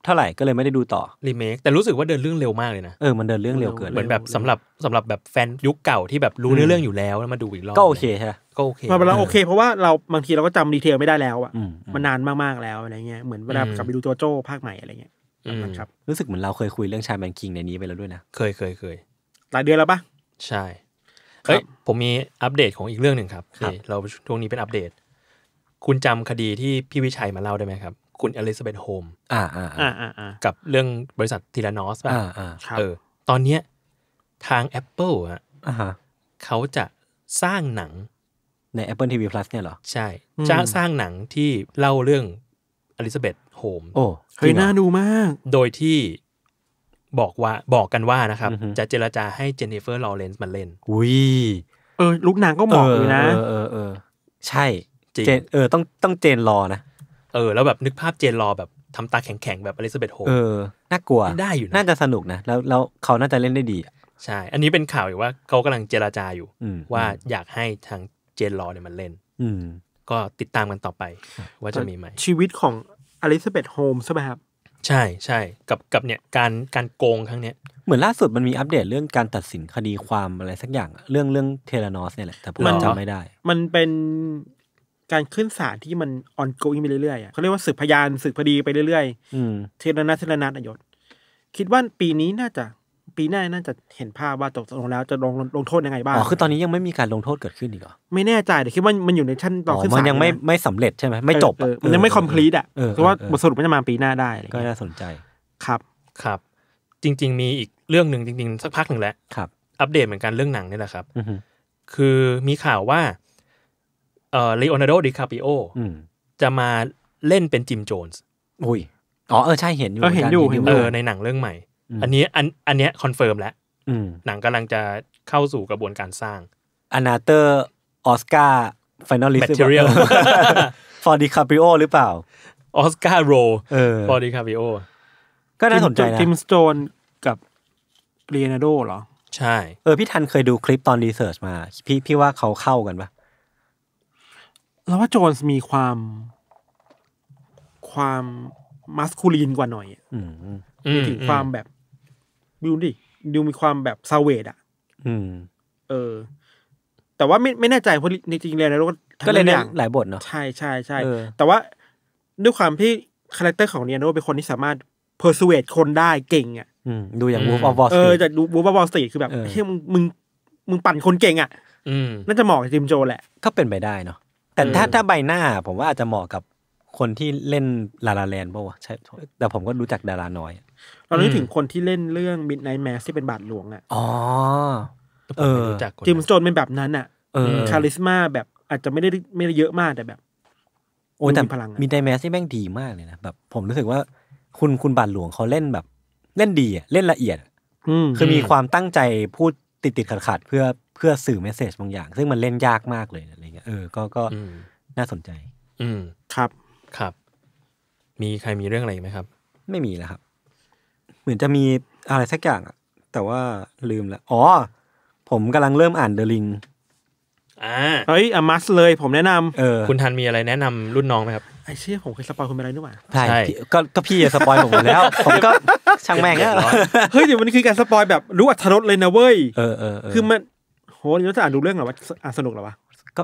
A: เท่าไหร่ก็เลยไม่ได้ดูต่อรีเมคแต่รู้สึกว่าเดินเรื่องเร็วมากเลยนะเออมันเดินเรื่องเร็วเกินเหมือนแบบสำหรับสำหรับแบบแฟนยุคเก่าที่แบบรู้เนื้อเรื่องอยู่แล้วแล้วมาดูอีกรอบก็โอเคใช่ก็โอเคมาเป็นโอเค เพราะว่าเราบางที เราก็จำดีเทลไม่ได้แล้วอ่ะมันนานมาก ๆ แล้วอะไรเงี้ยเหมือนเวลากลับไปดูโจโจ้ภาคใหม่อะไรเงี้ยนะครับรู้สึกเหมือนเราเคยคุยเรื่องชาแมนคิงในนี้ไปแล้วด้วยนะเคยเคยเคยหลายเดือนแล้วปะใช่เฮ้ยผมมีอัปเดตของอีกเรื่องหนึ่งครับเราช่วงนี้เป็นอัปเดต คุณจำคดีที่พี่วิชัยมาเล่าได้ไหมครับคุณอลิซาเบธโฮมกับเรื่องบริษัททีลานอสป่ะาเออ ตอนเนี้ยทาง Apple อ่ะเขาจะสร้างหนังใน Apple TV Plus เนี่ยเหรอ ใช่ จะสร้างหนังที่เล่าเรื่องอลิซาเบธโฮมโอ้เฮ้ยน่าดูมาก โดยที่บอกว่าบอกกันว่านะครับ จะเจรจาให้เจนนิเฟอร์ลอเรนซ์มาเล่นอุ้ย เออ ลูกนางก็เหมาะเลยนะเออเออใช่เจนเออต้องต้องเจนรอนะเออ แล้วแบบนึกภาพเจนรอแบบทำตาแข็งๆแบบอลิซาเบธโฮเออน่ากลัวได้อยู่นะน่าจะสนุกนะแล้วแล้วเขาน่าจะเล่นได้ดี ใช่ อันนี้เป็นข่าวอยู่ว่าเขากำลังเจราจาอยู่ ว่าอยากให้ทางเจนรอเนี่ยมันเล่น อืก็ติดตามกันต่อไปว่าจะมีไหมชีวิตของอลิซาเบธโฮมใช่ไหมครับใช่ใช่กับกับเนี่ยการการโกงครั้งเนี้ยเหมือนล่าสุดมันมีอัปเดตเรื่องการตัดสินคดีความอะไรสักอย่างเรื่องเรื่องเทเลนอสเนี่ยแหละแต่ผมจำไม่ได้ มันเป็นการขึ้นศาลที่มันออนโก n g ไปเรื่อยๆเขาเรียกว่าสืบพยานสืบอดีไปเรื่อยๆเทรนัทเทรนัทนายศคิดว่าปีนี้น่าจะปีหน้าน่าจะเห็นภาพว่าตกลงแล้วจะลงลงโทษยังไงบ้างอ๋อคือตอนนี้ยังไม่มีการลงโทษเกิดขึ้นอีกเหรอไม่แน่ใจแต่คิดว่ามันอยู่ในชั้นต่อขึ้นศาลมันยังไม่ไม่สำเร็จใช่ไหมไม่จบมันยังไม่คอมพลีตอ่ะคือว่าบทสรุปมันจะมาปีหน้าได้ก็น่าสนใจครับครับ จริง ๆ มีอีกเรื่องหนึ่นึ่งจริง ๆ สักพักหนึ่งแล้วครับ อัปเดตเหมือนกันเรื่องหนังนี่แหละครับคือมีข่าวว่าเอ่อลีโอนาร์โดดิคาปิโอจะมาเล่นเป็นจิมโจนส์อุ้ยอ๋อเออใช่เห็นอยู่เห็นอยู่เออในหนังเรื่องใหม่ อันนี้อันอันเนี้ยคอนเฟิร์มแล้วหนังกำลังจะเข้าสู่กระบวนการสร้างอนาเตอร์ออสการ์ฟินนลลิสต์ฟอร์ดิคาปิโอหรือเปล่าออสการ์โรฟอร์ดิคาปิโอก็น่าสนใจนะทิมสโตนกับเรียนาโดเหรอ ใช่ เออพี่ทันเคยดูคลิปตอนรีเสิร์ชมาพี่พี่ว่าเขาเข้ากันปะเราว่าโจนส์มีความความมัสคูลีนกว่าหน่อยอะืมีถึงความแบบดูดิดูมีความแบบ ซาเวดอ่ะเออ แต่ว่าไม่ไม่แน่ใจเพราะจริงๆแล้วนะก็ก็เลยในหลายบทเนาะใช่ใช่ใช่แต่ว่าด้วยความที่คาแรคเตอร์ของเนียโนเป็นคนที่สามารถเพอร์ซูเอทคนได้เก่งอ่ะดูอย่างบูฟออฟบอลสเออจะดูบูฟออฟบอลสตีคือแบบเฮ้ยมึงมึง มึงปั่นคนเก่งอ่ะน่าจะเหมาะกับจิมโจแหละก็เป็นไปได้เนาะแต่ถ้าถ้าใบหน้าผมว่าอาจจะเหมาะกับคนที่เล่นลาลาแลนด์ป่าวะใช่ แต่ผมก็รู้จักดาราน้อยเราคิดถึงคนที่เล่นเรื่อง Midnight Mass ที่เป็นบาทหลวงอ่ะอ๋อเออจิมสโตนเป็นแบบนั้นอ่ะคาลิสมาแบบอาจจะไม่ได้ไม่ได้เยอะมากแต่แบบ โอ้แต่พลังมีไดแมสที่แม่งดีมากเลยนะแบบ ผมรู้สึกว่า คุณคุณบาทหลวงเขาเล่นแบบ เล่นดีอ่ะเล่นละเอียดคือมีความตั้งใจพูดติดติดขัดขัดเพื่อเพื่อสื่อเมสเซจบางอย่าง ซึ่งมันเล่นยากมากเลยอะไรเงี้ยเออก็ก็น่าสนใจ อืมครับครับ มีใครมีเรื่องอะไรไหมครับ ไม่มีแล้วครับ เหมือนจะมีอะไรสักอย่างแต่ว่าลืมแล้วอ๋อผมกำลังเริ่มอ่านเดลิงอ่าเฮ้ยอมัสเลย ผมแนะนำเออคุณทันมีอะไร แนะนำรุ่นน้องไหมครับไอ้เชี่ยผมเคยสปอยคุณไปอะไรนึกว่าใช่ก็ก็พี่ะสปอยผมไปแล้ว ผมก็ช่างแม่งเรีรอยเฮ้ยเดี๋ยวมันคือการสปอยแบบรู้อัธรสเลยนะเว้ยเออเออเออคือมันโหนี่จะอ่านดูเรื่องเหรอวะ อ่านสนุกเหรอวะ ก็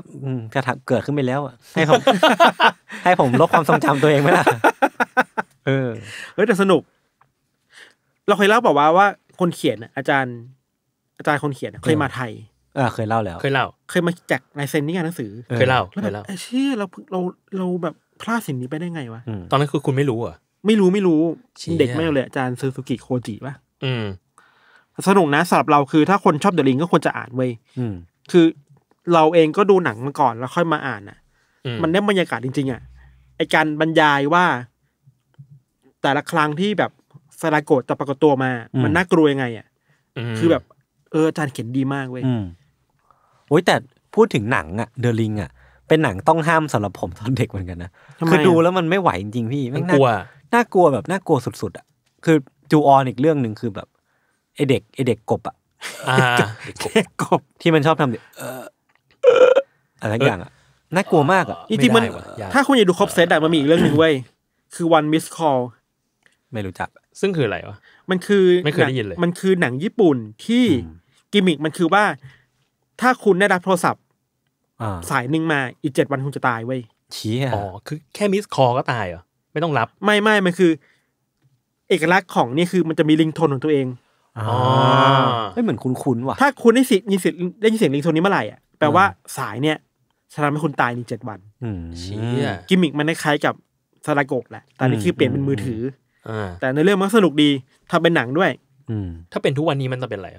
A: กระเกิดขึ้นไปแล้วอะให้ผมให้ผมลบความทรงจำตัวเองไหมล่ะ เออ เฮ้ยแต่สนุก เราเคยเล่าบอกว่าว่า คนเขียนอาจารย์ อาจารย์คนเขียนเคยมาไทยอ่าเคยเล่าแล้ว เคยเล่า เคยมาแจกลายเซ็นนี่งานหนังสือ เคยเล่าเคยเล่าไอ้เชี่ยเราเราเราแบบพลาดสิ่งนี้ไปได้ไงวะตอนนั้นคือคุณไม่รู้อ่ะไม่รู้ไม่รู้เด็กไม่เลย อาจารย์ซูซูกิโคจิปะอืมสนุกนะสำหรับเราคือถ้าคนชอบเดอะลิงก็ควรจะอ่านเว้ยคือเราเองก็ดูหนังมาก่อน แล้วค่อยมาอ่านอ่ะ มันได้บรรยากาศจริง ๆ อ่ะ ไอการบรรยายว่า แต่ละครั้งที่แบบสลาโกดจะปรากฏตัวมา มันน่ากลัวยังไง อ่ะคือแบบ เอออาจารย์เขียนดีมากเว้ยโอ้ยแต่พูดถึงหนังอ่ะเดอะลิงอ่ะ เป็นหนังต้องห้ามสำหรับผมตอนเด็กเหมือนกันนะคือดูแล้วมันไม่ไหวจริงๆพี่มันกลัวน่ากลัวแบบน่ากลัวสุดๆอ่ะคือจูออนอีกเรื่องหนึ่งคือแบบไอเด็ก ไอเด็กกบอ่ะอเด็กกบที่มันชอบทำเด็กอะไรอย่างอ่ะน่ากลัวมากอ่ะที่มันถ้าคุณอยากดูครบเซตอะมันมีอีกเรื่องหนึ่งเว้ยคือ one miss call ไม่รู้จัก ซึ่งคืออะไรวะ มันคือไม่เคยได้ยินเลยมันคือหนังญี่ปุ่นที่กิมมิค มันคือว่าถ้าคุณได้รับโทรศัพท์สายหนึ่งมา อีกเจ็ดวันคุณจะตายเว้ยชี้อ๋อคือ แค่มิสคอก็ตายเหรอไม่ต้องรับไม่ไม่มันคือเอกลักษณ์ของนี่คือมันจะมีลิงโทนของตัวเองอ๋อไม่เหมือนคุณคุณว่ะ ถ้าคุณได้สิยินิทธิ์ได้ยินเสียงลิงโทนนี้เมื่อไหร่อ่ะแปลว่าสายเนี่ยจะทำให้คุณตายในเจ็ดวันชี่กิมมิกมันคล้ายกับสาลาโกกแหละแต่นี่คือเปลี่ยนเป็นมือถืออแต่ในเรื่องมันสนุกดีทำเป็นหนังด้วย อืถ้าเป็นทุกวันนี้มันจะเป็นอะไร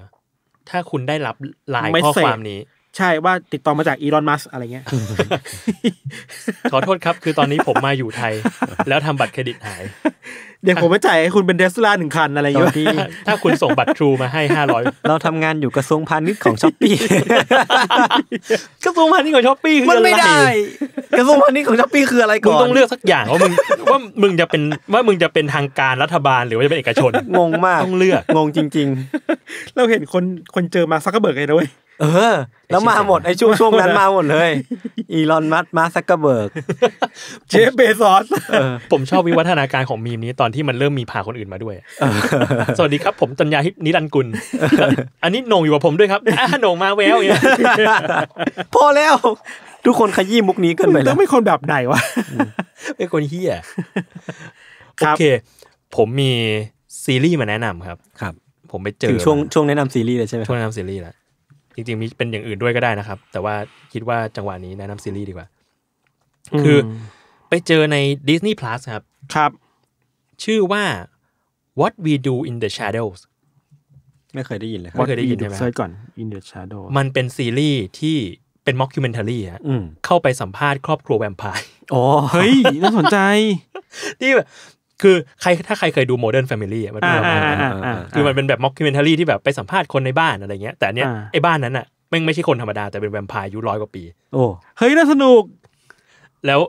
A: ถ้าคุณได้รับลายข้อความนี้ ใช่ว่า ติดต่อมาจากอีลอนมัสอะไรเงี้ยขอโทษครับ คือตอนนี้ผมมาอยู่ไทย แล้วทำบัตรเครดิตหายเดี๋ยวผมไ่จ่ายให้คุณเป็นเดสลาหนึ่งคันอะไรอย่างงี้ถ้าคุณส่งบัตรทรูมาให้ห้าร้อยเราทำงานอยู่กระทรวงพาณิชย์ของช้อปปี้กระทรวงพาณิชย์ของช้อปปี้คือมันไม่ได้กระทรวงพาณิชย์ของช้อปปี้คืออะไรก่อนมึงต้องเลือกสักอย่างว่ามึงว่ามึงจะเป็นว่ามึงจะเป็นทางการรัฐบาลหรือว่าจะเป็นเอกชน งงมาก ต้องเลือก งงจริง ๆ เราเห็นคนคนเจอมาซักกระเบิดเลยนะเว้ยเออ แล้วมาหมดไอ้ช่วงช่วงนั้นมาหมดเลย อีลอนมัสมาสักกระเบิกเจฟเบซอสผมชอบวิวัฒนาการของมีมนี้ตอนที่มันเริ่มมีพาคนอื่นมาด้วย สวัสดีครับผมจัญญาฮิปนิรันกุล อันนี้โหน่งอยู่กับผมด้วยครับโหน่งมาแววเนี่ยพอแล้วทุกคนขยี้มุกนี้กันไปแล้ว ต้องคนแบบไหนวะเป็นคนเฮี้ยโอเค ผมมีซีรีส์มาแนะนำครับครับ ผมไปเจอช่วงช่วงแนะนำซีรีส์เลยใช่ไหมช่วงแนะนำซีรีส์แล้วจริงๆ มีเป็นอย่างอื่นด้วยก็ได้นะครับ แต่ว่าคิดว่าจังหวะนี้แนะนำซีรีส์ดีกว่า คือไปเจอใน Disney Plus ครับ ครับ ชื่อว่า What We Do in the Shadows ไม่เคยได้ยินเลยครับไม่เคยได้ยินใช่ไหมซร์ก่อน In the Shadow s มันเป็นซีรีส์ที่เป็นม็อกคิวเมนทารี่ฮะเข้าไปสัมภาษณ์ครอบครัวแวมไพร์อ๋อเฮ้ยน่าสนใจที่แบบคือใครถ้าใครเคยดู Modern Family มันเป็นแบบคือมันเป็นแบบม็อกคิเมนทารี่ที่แบบไปสัมภาษณ์คนในบ้านอะไรเงี้ย แต่เนี้ยไอ้บ้านนั้นอ่ะไม่ไม่ใช่คนธรรมดา แต่เป็นแวมไพร์อายุร้อยกว่าปี โอ้ เฮ้ย น่าสนุก แล้ว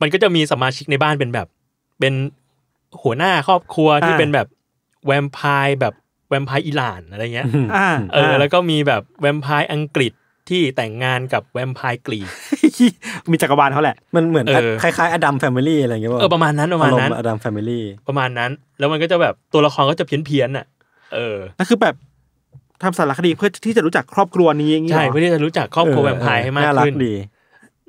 A: มันก็จะมีสมาชิกในบ้านเป็นแบบ เป็นหัวหน้าครอบครัวที่เป็นแบบแวมไพร์แบบแวมไพร์อิหร่านอะไรเงี้ยเออ แล้วก็มีแบบแวมไพร์อังกฤษที่แต่งงานกับแวมไพร์กรีกมีจักรวาลเขาแหละ มันเหมือนคล้ายๆอดัมแฟมิลี่อะไรอย่างเงี้ยว่าเออประมาณนั้นประมาณนั้นอดัมแฟมิลี่ประมาณนั้น แล้วมันก็จะแบบตัวละครก็จะเพี้ยนเพี้ยนอ่ะเออนั่นคือแบบทำสารคดีเพื่อที่จะรู้จักครอบครัวนี้อย่างเงี้ยใช่ เพื่อที่จะรู้จักครอบครัวแวมไพร์ให้มากขึ้นดี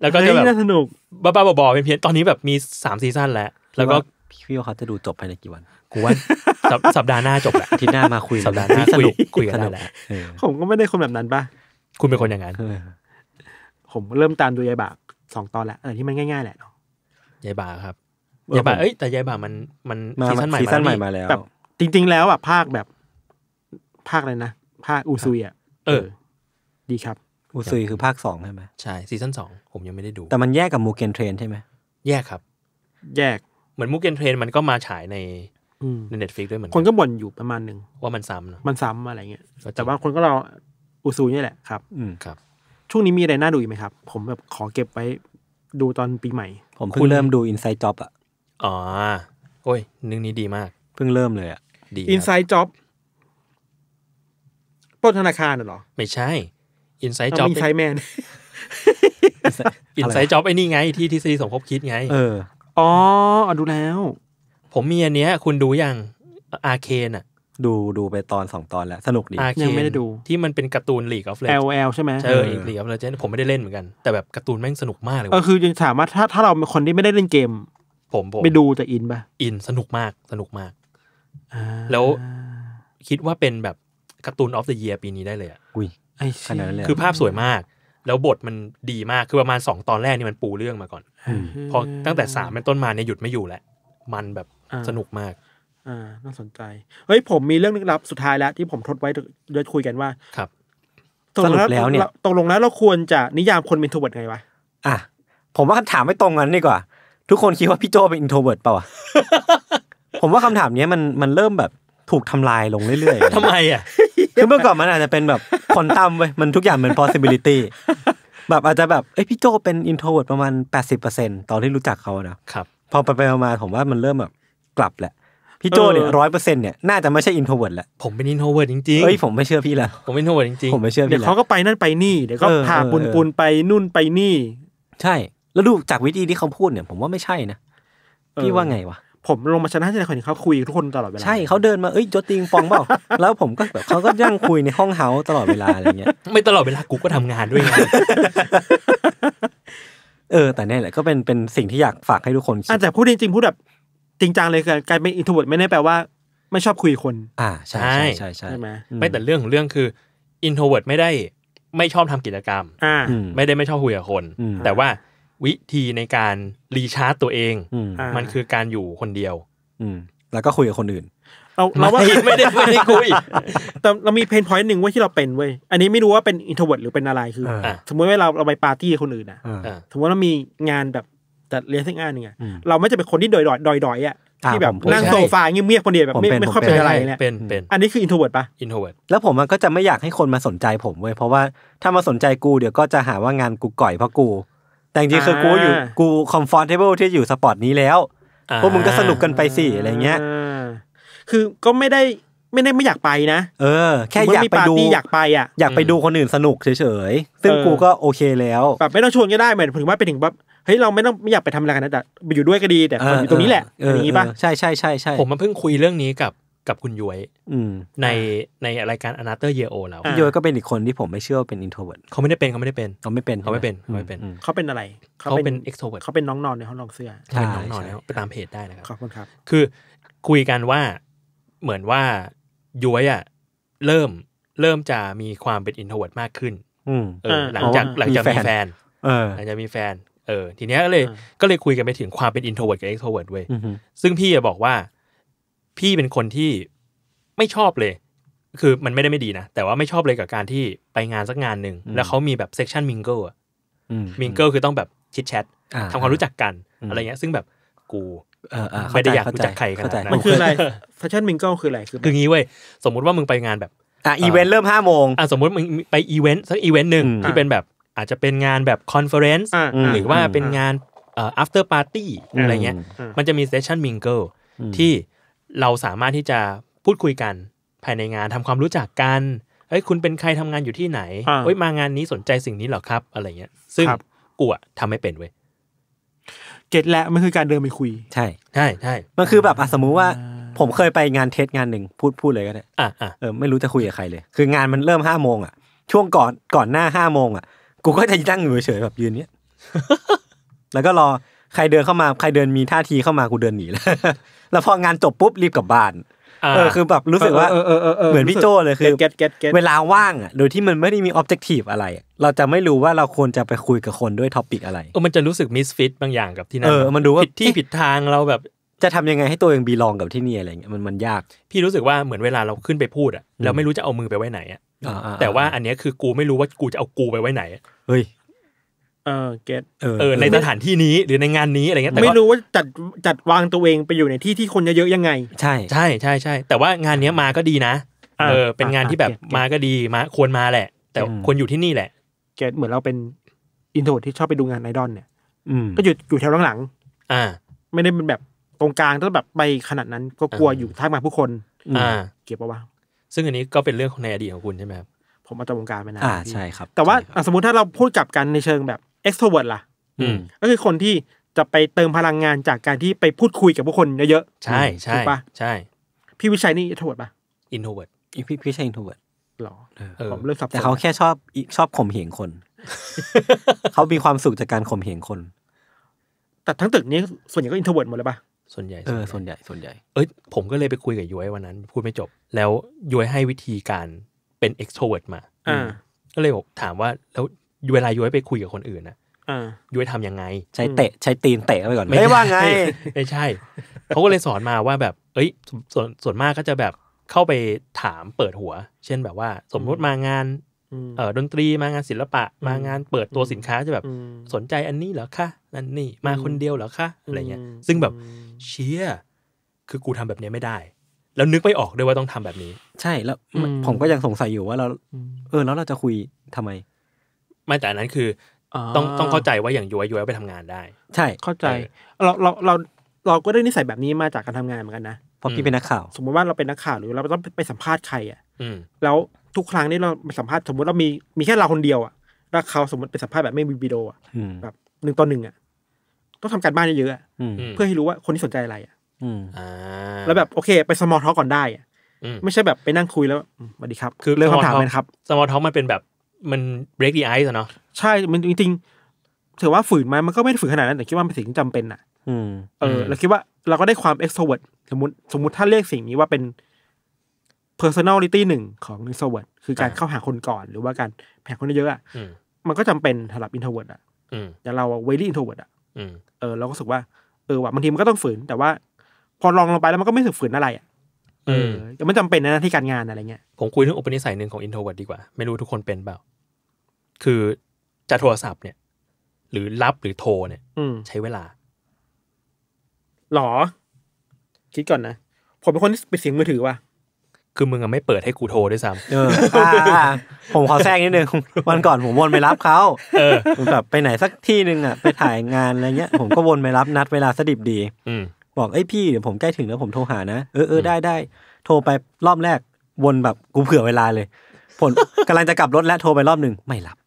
A: แล้วก็จะแบบสนุกบ้าๆบอๆเป็นเพี้ยน ตอนนี้แบบมีสามซีซั่นแล้วแล้วก็พี่ว่าเขาจะดูจบภายในกี่วันกูว่าสัปดาห์หน้าจบแหละที่หน้ามาคุยสัปดาห์หน้าสนุกคุยกันแล้วผมก็ไม่ได้คนแบบนั้นป่ะคุณเป็นคนอย่างนั้น ผมเริ่มตามดูยายบากสองตอนแลวเออที่มันง่ายๆ แหละเนาะยายบากครับยายบากเอ้ย แต่ยายบากมัน มันซีซั่นใหม่ซีซั่นใหม่มาแล้วแบบจริงๆ แล้วอ่ะภาคแบบภาคเลยนะ ภาคอุซุยอ่ะ เออ ดีครับอุซุยคือภาคสองใช่ไหม ใช่ซีซั่นสองผมยังไม่ได้ดู แต่มันแยกกับมูเกนเทรนใช่ไหม แยกครับ แยก เหมือนมูเกนเทรนมันก็มาฉายในในเน็ตฟลิกด้วยเหมือนคนก็บ่นอยู่ประมาณหนึ่งว่ามันซ้ำเนาะมันซ้ำอะไรเงี้ย แต่ว่าคนก็รออุซูนี่แหละครับ อืมครับ ช่วงนี้มีอะไรน่าดูอีกไหมครับ ผมแบบขอเก็บไว้ดูตอนปีใหม่ ผมเพิ่งเริ่มดูอินไซต์จ็อบอ่ะอ๋อ โอ้ย นึ่งนี้ดีมาก เพิ่งเริ่มเลย อ่ะดีอินไซต์จ็อบปนธนาคารเหรอ ไม่ใช่อินไซต์จ็อบอินไซต์แมนอินไซต์จ็อบไอ้นี่ไงที่ทฤษฎีสมคบคิดไง เอออ๋อ ดูแล้ว ผมมีอันเนี้ย คุณดูยังอาเคนอ่ะดูดูไปตอนสองตอนแล้ว สนุกดียังไม่ได้ดูที่มันเป็นการ์ตูนหลีกออฟเลนอลใช่ไหมเออหลีกออฟเลนผมไม่ได้เล่นเหมือนกัน แต่แบบการ์ตูนแม่งสนุกมากเลย ก็คือยังสามว่ถถ้าถ้าเราเป็นคนที่ไม่ได้เล่นเกม ผมผมไปดูจะอินปะอินสนุกมาก สนุกมากแล้วคิดว่าเป็นแบบการ์ตูนออฟเดอะเยียปีนี้ได้เลยอ่ะอุ้ยขนาดนั้นเลยคือภาพสวยมาก แล้วบทมันดีมากคือประมาณสองตอนแรกนี่มันปูเรื่องมาก่อนพอตั้งแต่สามเป็นต้นมาเนี่ยหยุดไม่อยู่และมันแบบสนุกมากอ่าน่าสนใจ เฮ้ย ผมมีเรื่องนึกลับสุดท้ายแล้ว ที่ผมทดไว้เดี๋ยวคุยกันว่า ครับ ตกลงแล้วเนี่ยตกลงแล้วเราควรจะนิยามคนเป็นอินโทรเวิร์ดไงวะอ่ะผมว่าคำถามไม่ตรงกันดีกว่า ทุกคนคิดว่าพี่โจเป็นอินโทรเวิร์ดเปล่า ผมว่าคำถามเนี้ยมันมันเริ่มแบบถูกทำลายลงเรื่อย ๆทำไมอ่ะ คือเมื่อก่อนมันอาจจะเป็นแบบคอนตัมไ้มันทุกอย่างเป็น possibility แบบอาจจะแบบเอ้ยพี่โจเป็นอินโทรเวิร์ดประมาณแปปดสิบเเอร์ซ็นตอนที่รู้จักเขาเนะครับ พอไปไปมาผมว่ามันเริ่มแบบกลับแหละพี่โจเนี่ยร้อยเปอร์เซ็นต์เนี่ยน่าจะไม่ใช่อินโทรเวิร์ดแหละผมเป็นอินโทรเวิร์ดจริงๆเฮ้ยผมไม่เชื่อพี่ละผมเป็นอินโทรเวิร์ดจริงๆผม ไม่เชื่อพี่เดี๋ยวเขาก็ไปนั่นไปนี่เดี๋ยวก็พาปุนปุนไปนู่นไปนี่ ใช่ แล้วดูจากวิธีที่เขาพูดเนี่ย ผมว่าไม่ใช่นะ พี่ว่าไงวะผมลงมาชนะใจนคนีเขาคุยทุกคนตลอดเวลาใช่เขาเดินมาเอ้ยโจติงปองเปล่าแล้วผมก็แบบเขาก็ยั่งคุยในห้องเฮาตลอดเวลาอะไรเงี้ย ไม่ตลอดเวลากูก็ทำงานด้วยไงเออ แต่เนี่ยแหละ ก็เป็นเป็นสิ่งที่อยากฝากให้ทุกคนอ่ะแต่พูดจริงๆพูดแบบจริงจังเลยการเป็นอินโทรเวิร์ดไม่ได้แปลว่าไม่ชอบคุยคนอ่าใช่ใช่ใช่ใช่ไหมไม่แต่เรื่องของเรื่องคืออินโทรเวิร์ดไม่ได้ไม่ชอบทำกิจกรรมอ่าไม่ได้ไม่ชอบคุยกับคนแต่ว่าวิธีในการรีชาร์จตัวเองมันคือการอยู่คนเดียวอแล้วก็คุยกับคนอื่นเราเราว่าไม่ได้ไม่ได้คุยแต่เรามีเพนพอยต์หนึ่งว่าที่เราเป็นเว้ยอันนี้ไม่รู้ว่าเป็นอินโทรเวิร์ดหรือเป็นอะไรคือสมมติว่าเราเราไปปาร์ตี้คนอื่นนะสมมติเรามีงานแบบแต่เรียนซั่งอ่านหนึ่งเราไม่จะเป็นคนที่ดอยดอยดอยดอยอ่ะที่แบบนั่งโซฟาเงียบๆคนเดียวแบบไม่ไม่ค่อยเป็นอะไรเนี่ยเป็นเป็นอันนี้คืออินโทรเวิร์ดปะอินโทรเวิร์ดแล้วผมก็จะไม่อยากให้คนมาสนใจผมเว้ยเพราะว่าถ้ามาสนใจกูเดี๋ยวก็จะหาว่างานกูก่อยเพราะกู แต่จริงคือกูอยู่กูคอมฟอร์ทเบิลที่อยู่สปอร์ตนี้แล้วพวกมึงก็สนุกกันไปสิอะไรเงี้ยคือก็ไม่ได้ไม่ได้ไม่อยากไปนะเออ แค่อยากไปดูอยากไปอ่ะอยากไปดูคนอื่นสนุกเฉยๆซึ่งกูก็โอเคแล้วแบบไม่ต้องชวนก็ได้หมายถึงว่าเป็นถึงแบบเฮ้ยเราไม่ต้องไม่อยากไปทำอะไรกันนะแต่ไปอยู่ด้วยก็ดีแต่คนอยู่ตรงนี้แหละอย่างนี้ป่ะใช่ใช่ใช่ใช่ผมมาเพิ่งคุยเรื่องนี้กับกับคุณย้อยในในรายการอนาเตอร์เยโอแล้วคุณย้อยก็เป็นอีกคนที่ผมไม่เชื่อเป็นอินโทรเวิร์ดเขาไม่ได้เป็นเขาไม่ได้เป็นเขาไม่เป็นเขาไม่เป็นเขาไม่เป็น เขาเป็นอะไร เขาเป็นเอ็กโทรเวิร์ดเขาเป็นน้องนอนในห้องนอนเสื้อเป็นน้องนอนแล้วไปตามเพจได้นะครับขอบคุณครับ คือคุยกันว่าเหมือนว่าย้อยอะเริ่มเริ่มจะมีความเป็นอินโทรเวิร์ดมากขึ้นหลังจากหลังจากมีแฟนหลังจากมีแฟนเออทีเนี้ยก็เลยก็เลยคุยกันไปถึงความเป็นอินโทรเวิร์ดกับเอ็กโทรเวิร์ดเว้ยซึ่งพี่บอกว่า พี่เป็นคนที่ไม่ชอบเลย คือมันไม่ได้ไม่ดีนะ แต่ว่าไม่ชอบเลยกับการที่ไปงานสักงานหนึ่งแล้วเขามีแบบเซ็กชันมิงเกิลอะมิงเกิลคือต้องแบบชิดแชททำความรู้จักกันอะไรเงี้ย ซึ่งแบบกูไม่ได้อยากรู้จักใครขนาดนั้นมันคืออะไรเ็กชันมิงเกิลคืออะไรคือคืองี้เว้ยสมมุติว่ามึงไปงานแบบอ่ะอีเวนต์เริ่มห้าโมงอ่ะสมมติมึงไปอีเวนต์สักอีเวนต์หนึ่งที่เป็นแบบอาจจะเป็นงานแบบคอนเฟอเรนซ์หรือว่าเป็นงานเอ่อ after party อะไรเงี้ย มันจะมีเซสชั่นมิงเกิลที่เราสามารถที่จะพูดคุยกัน ภายในงานทำความรู้จักกันเอ้ย คุณเป็นใครทำงานอยู่ที่ไหนเอ้ยมางานนี้สนใจสิ่งนี้หรอครับอะไรเงี้ย ซึ่งกูอะทำไม่เป็นเว้ยเก็ตและมันคือการเดินไปคุยใช่ใช่ใช่ มันคือแบบสมมุติว่า ผมเคยไปงานเทสงานหนึ่งพูดพูดเลยก็ได้อ่าอ่าเออไม่รู้จะคุยกับใครเลย คืองานมันเริ่มห้าโมงอะช่วงก่อนก่อนหน้าห้าโมงอะกูก็จะนั่งอยู่เฉยๆแบบยืนเนี้ย แล้วก็รอใครเดินเข้ามาใครเดินมีท่าทีเข้ามากูเดินหนีแล้ว แล้วพองานจบปุ๊บรีบกลับบ้าน
B: เออคือแบบรู้สึกว่าเหมือนพี่โจเลยคือ
A: เวลาว่างอ่ะโดยที่มันไม่ได้มีออบเจกตีฟอะไร เราจะไม่รู้ว่าเราควรจะไปคุยกับคนด้วยท็อปิกอะไรเออมันจะรู้สึกมิสฟิตบางอย่างกับที่นั่น เออมันดูว่าที่ผิดทางเราแบบ จะทำยังไงให้ตัวเองบีลองกับที่นี่อะไรเงี้ยมันมันยาก พี่รู้สึกว่าเหมือนเวลาเราขึ้นไปพูดอ่ะเราไม่รู้จะเอามือไปไว้ไหนอ่ะแต่ว่าอันนี้คือกูไม่รู้ว่ากูจะเอากูไปไว้ไหน เฮ้ย เออเกตเออ ในสถานที่นี้ หรือในงานนี้อะไรเงี้ยไม่รู้ว่าจัดจัดวางตัวเองไปอยู่ในที่ที่คนเยอะๆยังไง ใช่ ใช่ ใช่ ใช่ แต่ว่างานเนี้ยมาก็ดีนะ เออ เป็นงานที่แบบมาก็ดีมาควรมาแหละ แต่ควรอยู่ที่นี่แหละ เกตเหมือนเราเป็นอินโทรที่ชอบไปดูงานไอดอลเนี่ยก็อยู่อยู่แถวหลังๆ อ่า ไม่ได้เป็นแบบตรงกลางถ้าแบบไปขนาดนั้นก็กลัวอยู่ท่ามกลางผู้คน อ่า เก็บเอาว่ซึ่งอันนี้ก็เป็นเรื่องของในอดีตของคุณใช่ไหมครับผมมาจากวงการไปนานอ่าใช่ครับแต่ว่าสมมติถ้าเราพูดกลับกันในเชิงแบบ extrovert ล่ะ อืก็คือคนที่จะไปเติมพลังงานจากการที่ไปพูดคุยกับผู้คนเยอะๆใช่ใช่ปะใช่ พี่วิชัยนี่ introvert ปะ introvert พี่พี่ใช่ introvert หรอผมเลิอกสับแต่เขาแค่ชอบชอบข่มเหงคนเขามีความสุขจากการข่มเหงคน แต่ทั้งตึกนี้ส่วนใหญ่ก็ introvert หมดเลยปะส่วนใหญ่เออส่วนใหญ่ส่วนใหญ่เอ้ยผมก็เลยไปคุยกับย้อยวันนั้น พูดไม่จบ แล้วย้อยให้วิธีการเป็น extrovert มาอ่าก็เลยกถามว่าแล้วเวลาย้อยไปคุยกับคนอื่นนะย้อยทำยังไง ใช้เตะ ใช้ตีนเตะไปก่อนไม่ว่าไงไม่ใช่ เขาก็เลยสอนมาว่าแบบ เอ้ยส่วนส่วนมากก็จะแบบเข้าไปถามเปิดหัว เช่นแบบว่า สมมติมางานเออดนตรีมางานศิลปะ มางานเปิดตัวสินค้าจะแบบ สนใจอันนี้เหรอคะนั่นนี่มาคนเดียวเหรอคะอะไรเงี้ยซึ่งแบบเชียคือกูทำแบบนี้ไม่ได้ แล้วนึกไม่ออกด้วยว่าต้องทำแบบนี้ ใช่ แล้วผมก็ยังสงสัยอยู่ว่าเรา เออแล้วเราจะคุยทำไมไม่แต่อันนั้นคือต้องต้องเข้าใจว่าอย่างยู้อยุไยไปทำงานได้ ใช่เข้าใจเราเราเราเราก็ได้นิสัยแบบนี้มาจากการทำงานเหมือนกันนะพอพี่เป็นนักข่าว สมมติว่าเราเป็นนักข่าวหรือเราต้องไปสัมภาษณ์ใครอ่ะแล้วทุกครั้งที่เราสัมภาษณ์สมมติเรา มีมีแค่เราคนเดียวอะแล้วเขาสมมติเป็นสัมภาษณ์แบบไม่มีวิดีโออะแบบหนึ่งต่อหนึ่งอะต้องทำการบ้านเยอะๆเพื่อให้รู้ว่าคนที่สนใจอะไรอ่ะแล้วแบบโอเคไปสมอลท็อกก่อนได้อ่ะไม่ใช่แบบไปนั่งคุยแล้วสวัสดีครับ คือเรื่องคำถามนะครับ สมอลท็อกมันเป็นแบบมัน break the ice เนาะใช่ มันจริงๆถือว่าฝืนไหมมันก็ไม่ได้ฝืนขนาดนั้นแต่คิดว่าเป็นสิ่งจำเป็นอ่ะเออเราคิดว่าเราก็ได้ความ extrovert สมมติสมมติถ้าเรียกสิ่งนี้ว่าเป็น personality หนึ่งของนทรเวิร์ดคือการเข้าหาคนก่อน หรือว่าการแผ่คนเยอะอ่ะมันก็จำเป็นสำหรับอินโทรเวิร์ดอ่ะอย่างเราเวลี่อินโทรเวิร์ดอ่ะเออ เราก็รู้สึกว่าเออว่ะบางทีมันก็ต้องฝืน แต่ว่าพอลองลงไปแล้วมันก็ไม่สึกฝืนอะไรอ่ะเออจะไมันจำเป็นนะที่การงานอะไรเงี้ย ผมคุยเรื่องอุปนิสัยหนึ่งของอินโทรเวิร์ดดีกว่า ไม่รู้ทุกคนเป็นเปล่าคือจะโทรศัพท์เนี่ย หรือรับหรือโทร เนี่ยใช้เวลาหรอ คิดก่อนนะผมเป็นคนที่ปิดเสียงมือถือว่ะคือมึงอะไม่เปิดให้กูโทรด้วยซ้ำผมขอแทรกนิดนึง วันก่อนผมวนไปรับเขาผมแบบไปไหนสักที่หนึ่งอะไปถ่ายงานอะไรเงี้ยผมก็วนไปรับนัดเวลาสดิบดีอืบอกไอ้พี่ เดี๋ยวผมใกล้ถึงแล้วผมโทรหานะเออเออได้ได้โทรไปรอบแรกวนแบบกูเผื่อเวลาเลยผลกำลังจะกลับรถและโทรไปรอบหนึ่งไม่รับ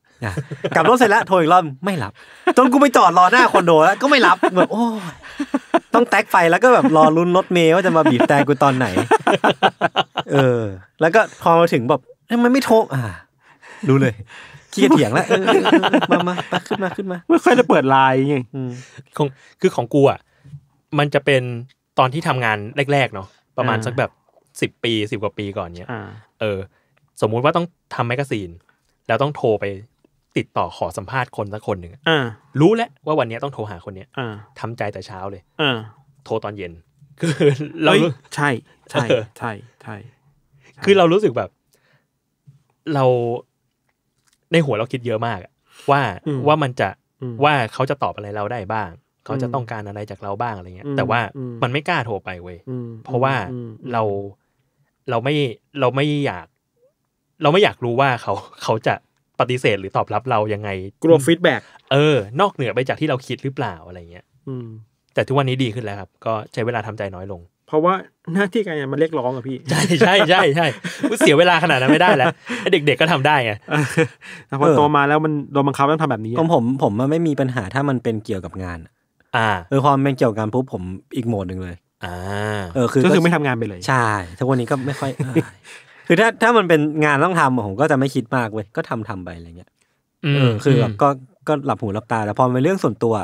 A: กลับรถเสร็จแล้วโทรอีกรอบไม่รับ จนกูไปจอดรอหน้าคอนโดแล้วก็ไม่รับแบบโอ้ต้องแท็กไฟแล้วก็แบบรอรุนรถเมย์ว่าจะมาบีบแตกกูตอนไหน เออ แล้วก็พอมาถึงแบบทำไมไม่โทรอ่ารู้เลยขี้เถียงแล้วมามาขึ้นมาขึ้นมาไม่ค่อยจะเปิดไลน์ไงขงคือของกูอ่ะมันจะเป็นตอนที่ทำงานแรกๆเนาะประมาณสักแบบสิบปีสิบกว่าปีก่อนเนี้ยเออ สมมุติว่าต้องทำแมกกาซีน แล้วต้องโทรไปติดต่อขอสัมภาษณ์คนสักคนหนึ่งรู้แล้วว่าวันนี้ต้องโทรหาคนเนี้ยอทำใจแต่เช้าเลยอโทรตอนเย็น คือเราใช่ใช่ ใช่ ใช่ คือเรารู้สึกแบบ เราในหัวเราคิดเยอะมากว่าว่ามันจะ ว่าเขาจะตอบอะไรเราได้บ้าง เขาจะต้องการอะไรจากเราบ้างอะไรเงี้ย แต่ว่ามันไม่กล้าโทรไปเว้ย เพราะว่าเราเราไม่เราไม่อยาก เราไม่อยากรู้ว่าเขาเขาจะปฏิเสธหรือตอบรับเรายังไง กลัวฟีดแบ็กเออ นอกเหนือไปจากที่เราคิดหรือเปล่าอะไรเงี้ยอืมแต่ทุกวันนี้ดีขึ้นแล้วครับ ก็ใช้เวลาทำใจน้อยลง เพราะว่าหน้าที่การงานมันเรียกร้องอะพี่ ใช่ใช่ใช่ใช่เสียเวลาขนาดนั้นไม่ได้แล้วเด็กๆก็ทำได้ไงแต่พอโตมาแล้วมันโดนบังคับต้องทำแบบนี้ของผมผมมันไม่มีปัญหาถ้ามันเป็นเกี่ยวกับงานอ่าเออความเป็นเกี่ยวกับงานปุ๊บผมอีกโหมดหนึ่งเลย อ่า เออคือก็คือไม่ทำงานไปเลย ใช่ทุกวันนี้ก็ไม่ค่อยคือถ้าถ้ามันเป็นงานต้องทำผมก็จะไม่คิดมากเว้ย ก็ทำทำไปอะไรเงี้ยเออคือแบบก็ก็หลับหูหลับตาแต่พอเป็นเรื่องส่วนตัว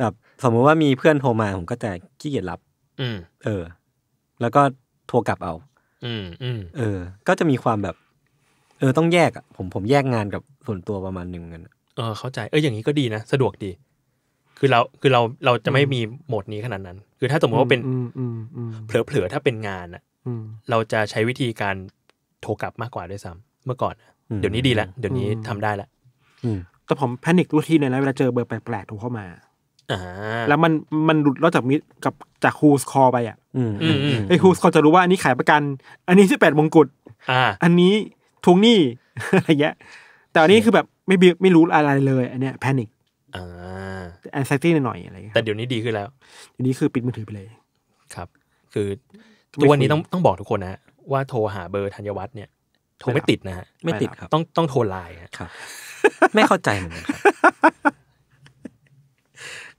A: แบบ สมมุติว่ามีเพื่อนโทรมา ผมก็จะขี้เกียจรับเออ แล้วก็โทรกลับเอา อืมอืมเออ ก็จะมีความแบบ เออต้องแยกอ่ะผมผมแยกงานกับส่วนตัวประมาณหนึ่งกันเออเข้าใจเอออย่างนี้ก็ดีนะสะดวกดี คือเราคือเราเราจะไม่มีโหมดนี้ขนาดนั้น คือถ้าสมมติว่าเป็นเผลอๆถ้าเป็นงานอ่ะเราจะใช้วิธีการโทรกลับมากกว่าด้วยซ้ำ เมื่อก่อน เดี๋ยวนี้ดีแล้วเดี๋ยวนี้ทำได้แล้วแต่ผมแพนิคทุกทีเลยนะเวลาเจอเบอร์แปลกๆโทรเข้ามาอแล้วมันมันหลุดนอกจากมิดกับจากคูสคอไปอ่ะไอคูสคอจะรู้ว่าอันนี้ขายประกัน อันนี้ที่แปดมงกุฎอันนี้ทวงหนี้อะไรเงี้ยแต่อันนี้คือแบบไม่ไม่รู้อะไรเลยอันเนี้ยแพนิคแอนไซตี้หน่อยอะไร แต่เดี๋ยวนี้ดีขึ้นแล้วเดี๋ยวนี้คือปิดมือถือไปเลย ครับ คือตัวันนี้ต้องต้องบอกทุกคนนะว่าโทรหาเบอร์ธัญวัฒน์เนี่ยโทรไม่ติดนะฮะ ไม่ติดครับต้องต้องโทรไลน์ครับไม่เข้าใจเหมือนกัน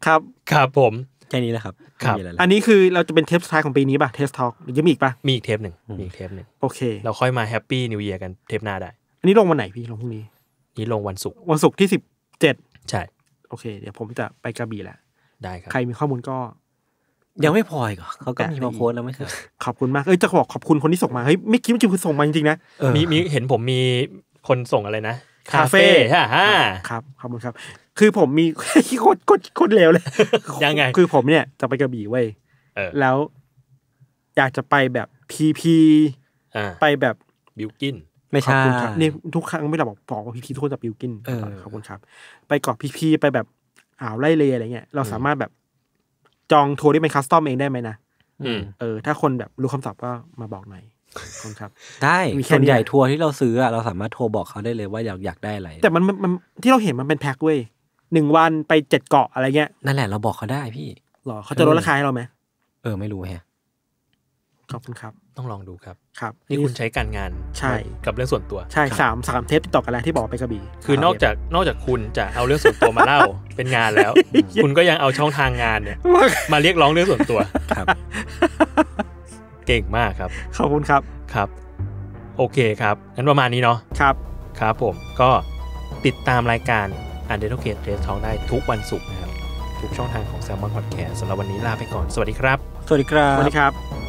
A: ครับ ครับผมแค่นี้แหละครับครับ อันนี้คือเราจะเป็นเทปสุดท้ายของปีนี้ป่ะเทสทอล์กจะมีอีกป่ะ มีอีกเทปหนึ่งมีอีกเทปหนึ่ง โอเค เราค่อยมาแฮปปี้นิวเยียร์กันเทปหน้าได้ อันนี้ลงวันไหนพี่ ลงพรุ่งนี้ นี่ลงวันศุกร์วันศุกร์ที่สิบเจ็ดใช่โอเค เดี๋ยวผมจะไปกระบี่แหละได้ครับใครมีข้อมูลก็ยังไม่พออีกเหรอเขาก็มีมาโพสแล้วไม่เคยขอบคุณมากเอ้ยจะบอกขอบคุณคนที่ส่งมาเฮ้ยไม่คิดว่าจะคุณส่งมาจริงๆนะมีมีเห็นผมมีคนส่งอะไรนะคาเฟ่ฮะครับขอบคุณครับ คือผมมีโคตรโคตรเลวเลยยังไง คือผมเนี่ยจะไปกระบี่เว้ยแล้วอยากจะไปแบบพีพีไปแบบบิวกินไม่ใช่นี่ทุกครั้งไม่เราบอกบอกว่าพีพีทุกคนจะบิวกินขอบคุณครับ ไปเกาะพีพีไปแบบอ่าวไล่เลยอะไรเงี้ยเราสามารถแบบจองทัวร์ที่เป็นคัสตอมเองได้ไหมนะเออถ้าคนแบบรู้คำพท์ก็มาบอกหน่อยครับ ได้ส่วนใหญ่ทัวร์ที่เราซื้อเราสามารถโทรบอกเขาได้เลยว่าอยากอยากได้อะไร แต่มันมันที่เราเห็นมันเป็นแพ็คเว้ยหนึ่งวันไปเจ็ดเกาะอะไรเงี้ย นั่นแหละเราบอกเขาได้พี่หรอ เขาจะลดราคาให้เราไหมเออ ไม่รู้แฮะขอบคุณครับต้องลองดูครับครับ นี่คุณ ใช้การงานใช่กับเรื่องส่วนตัวใช่สามสามเทปติดต่อกันแล้วที่บอกไปกระบี่คือนอกจากนอกจากคุณจะเอาเรื่องส่วนตัวมาเล่าเป็นงานแล้วคุณก็ยังเอาช่องทางงานเนี่ยมาเรียกร้องเรื่องส่วนตัวครับ เก่งมากครับขอบคุณครับครับ โอเคครับงั้นประมาณนี้เนาะครับครับผมก็ติดตามรายการอันเดอร์เกตเรสท้องได้ทุกวันศุกร์นะครับทุกช่องทางของแซมอนพอดแคสต์สำหรับวันนี้ลาไปก่อนสวัสดีครับสวัสดีครับสวัสดีครับ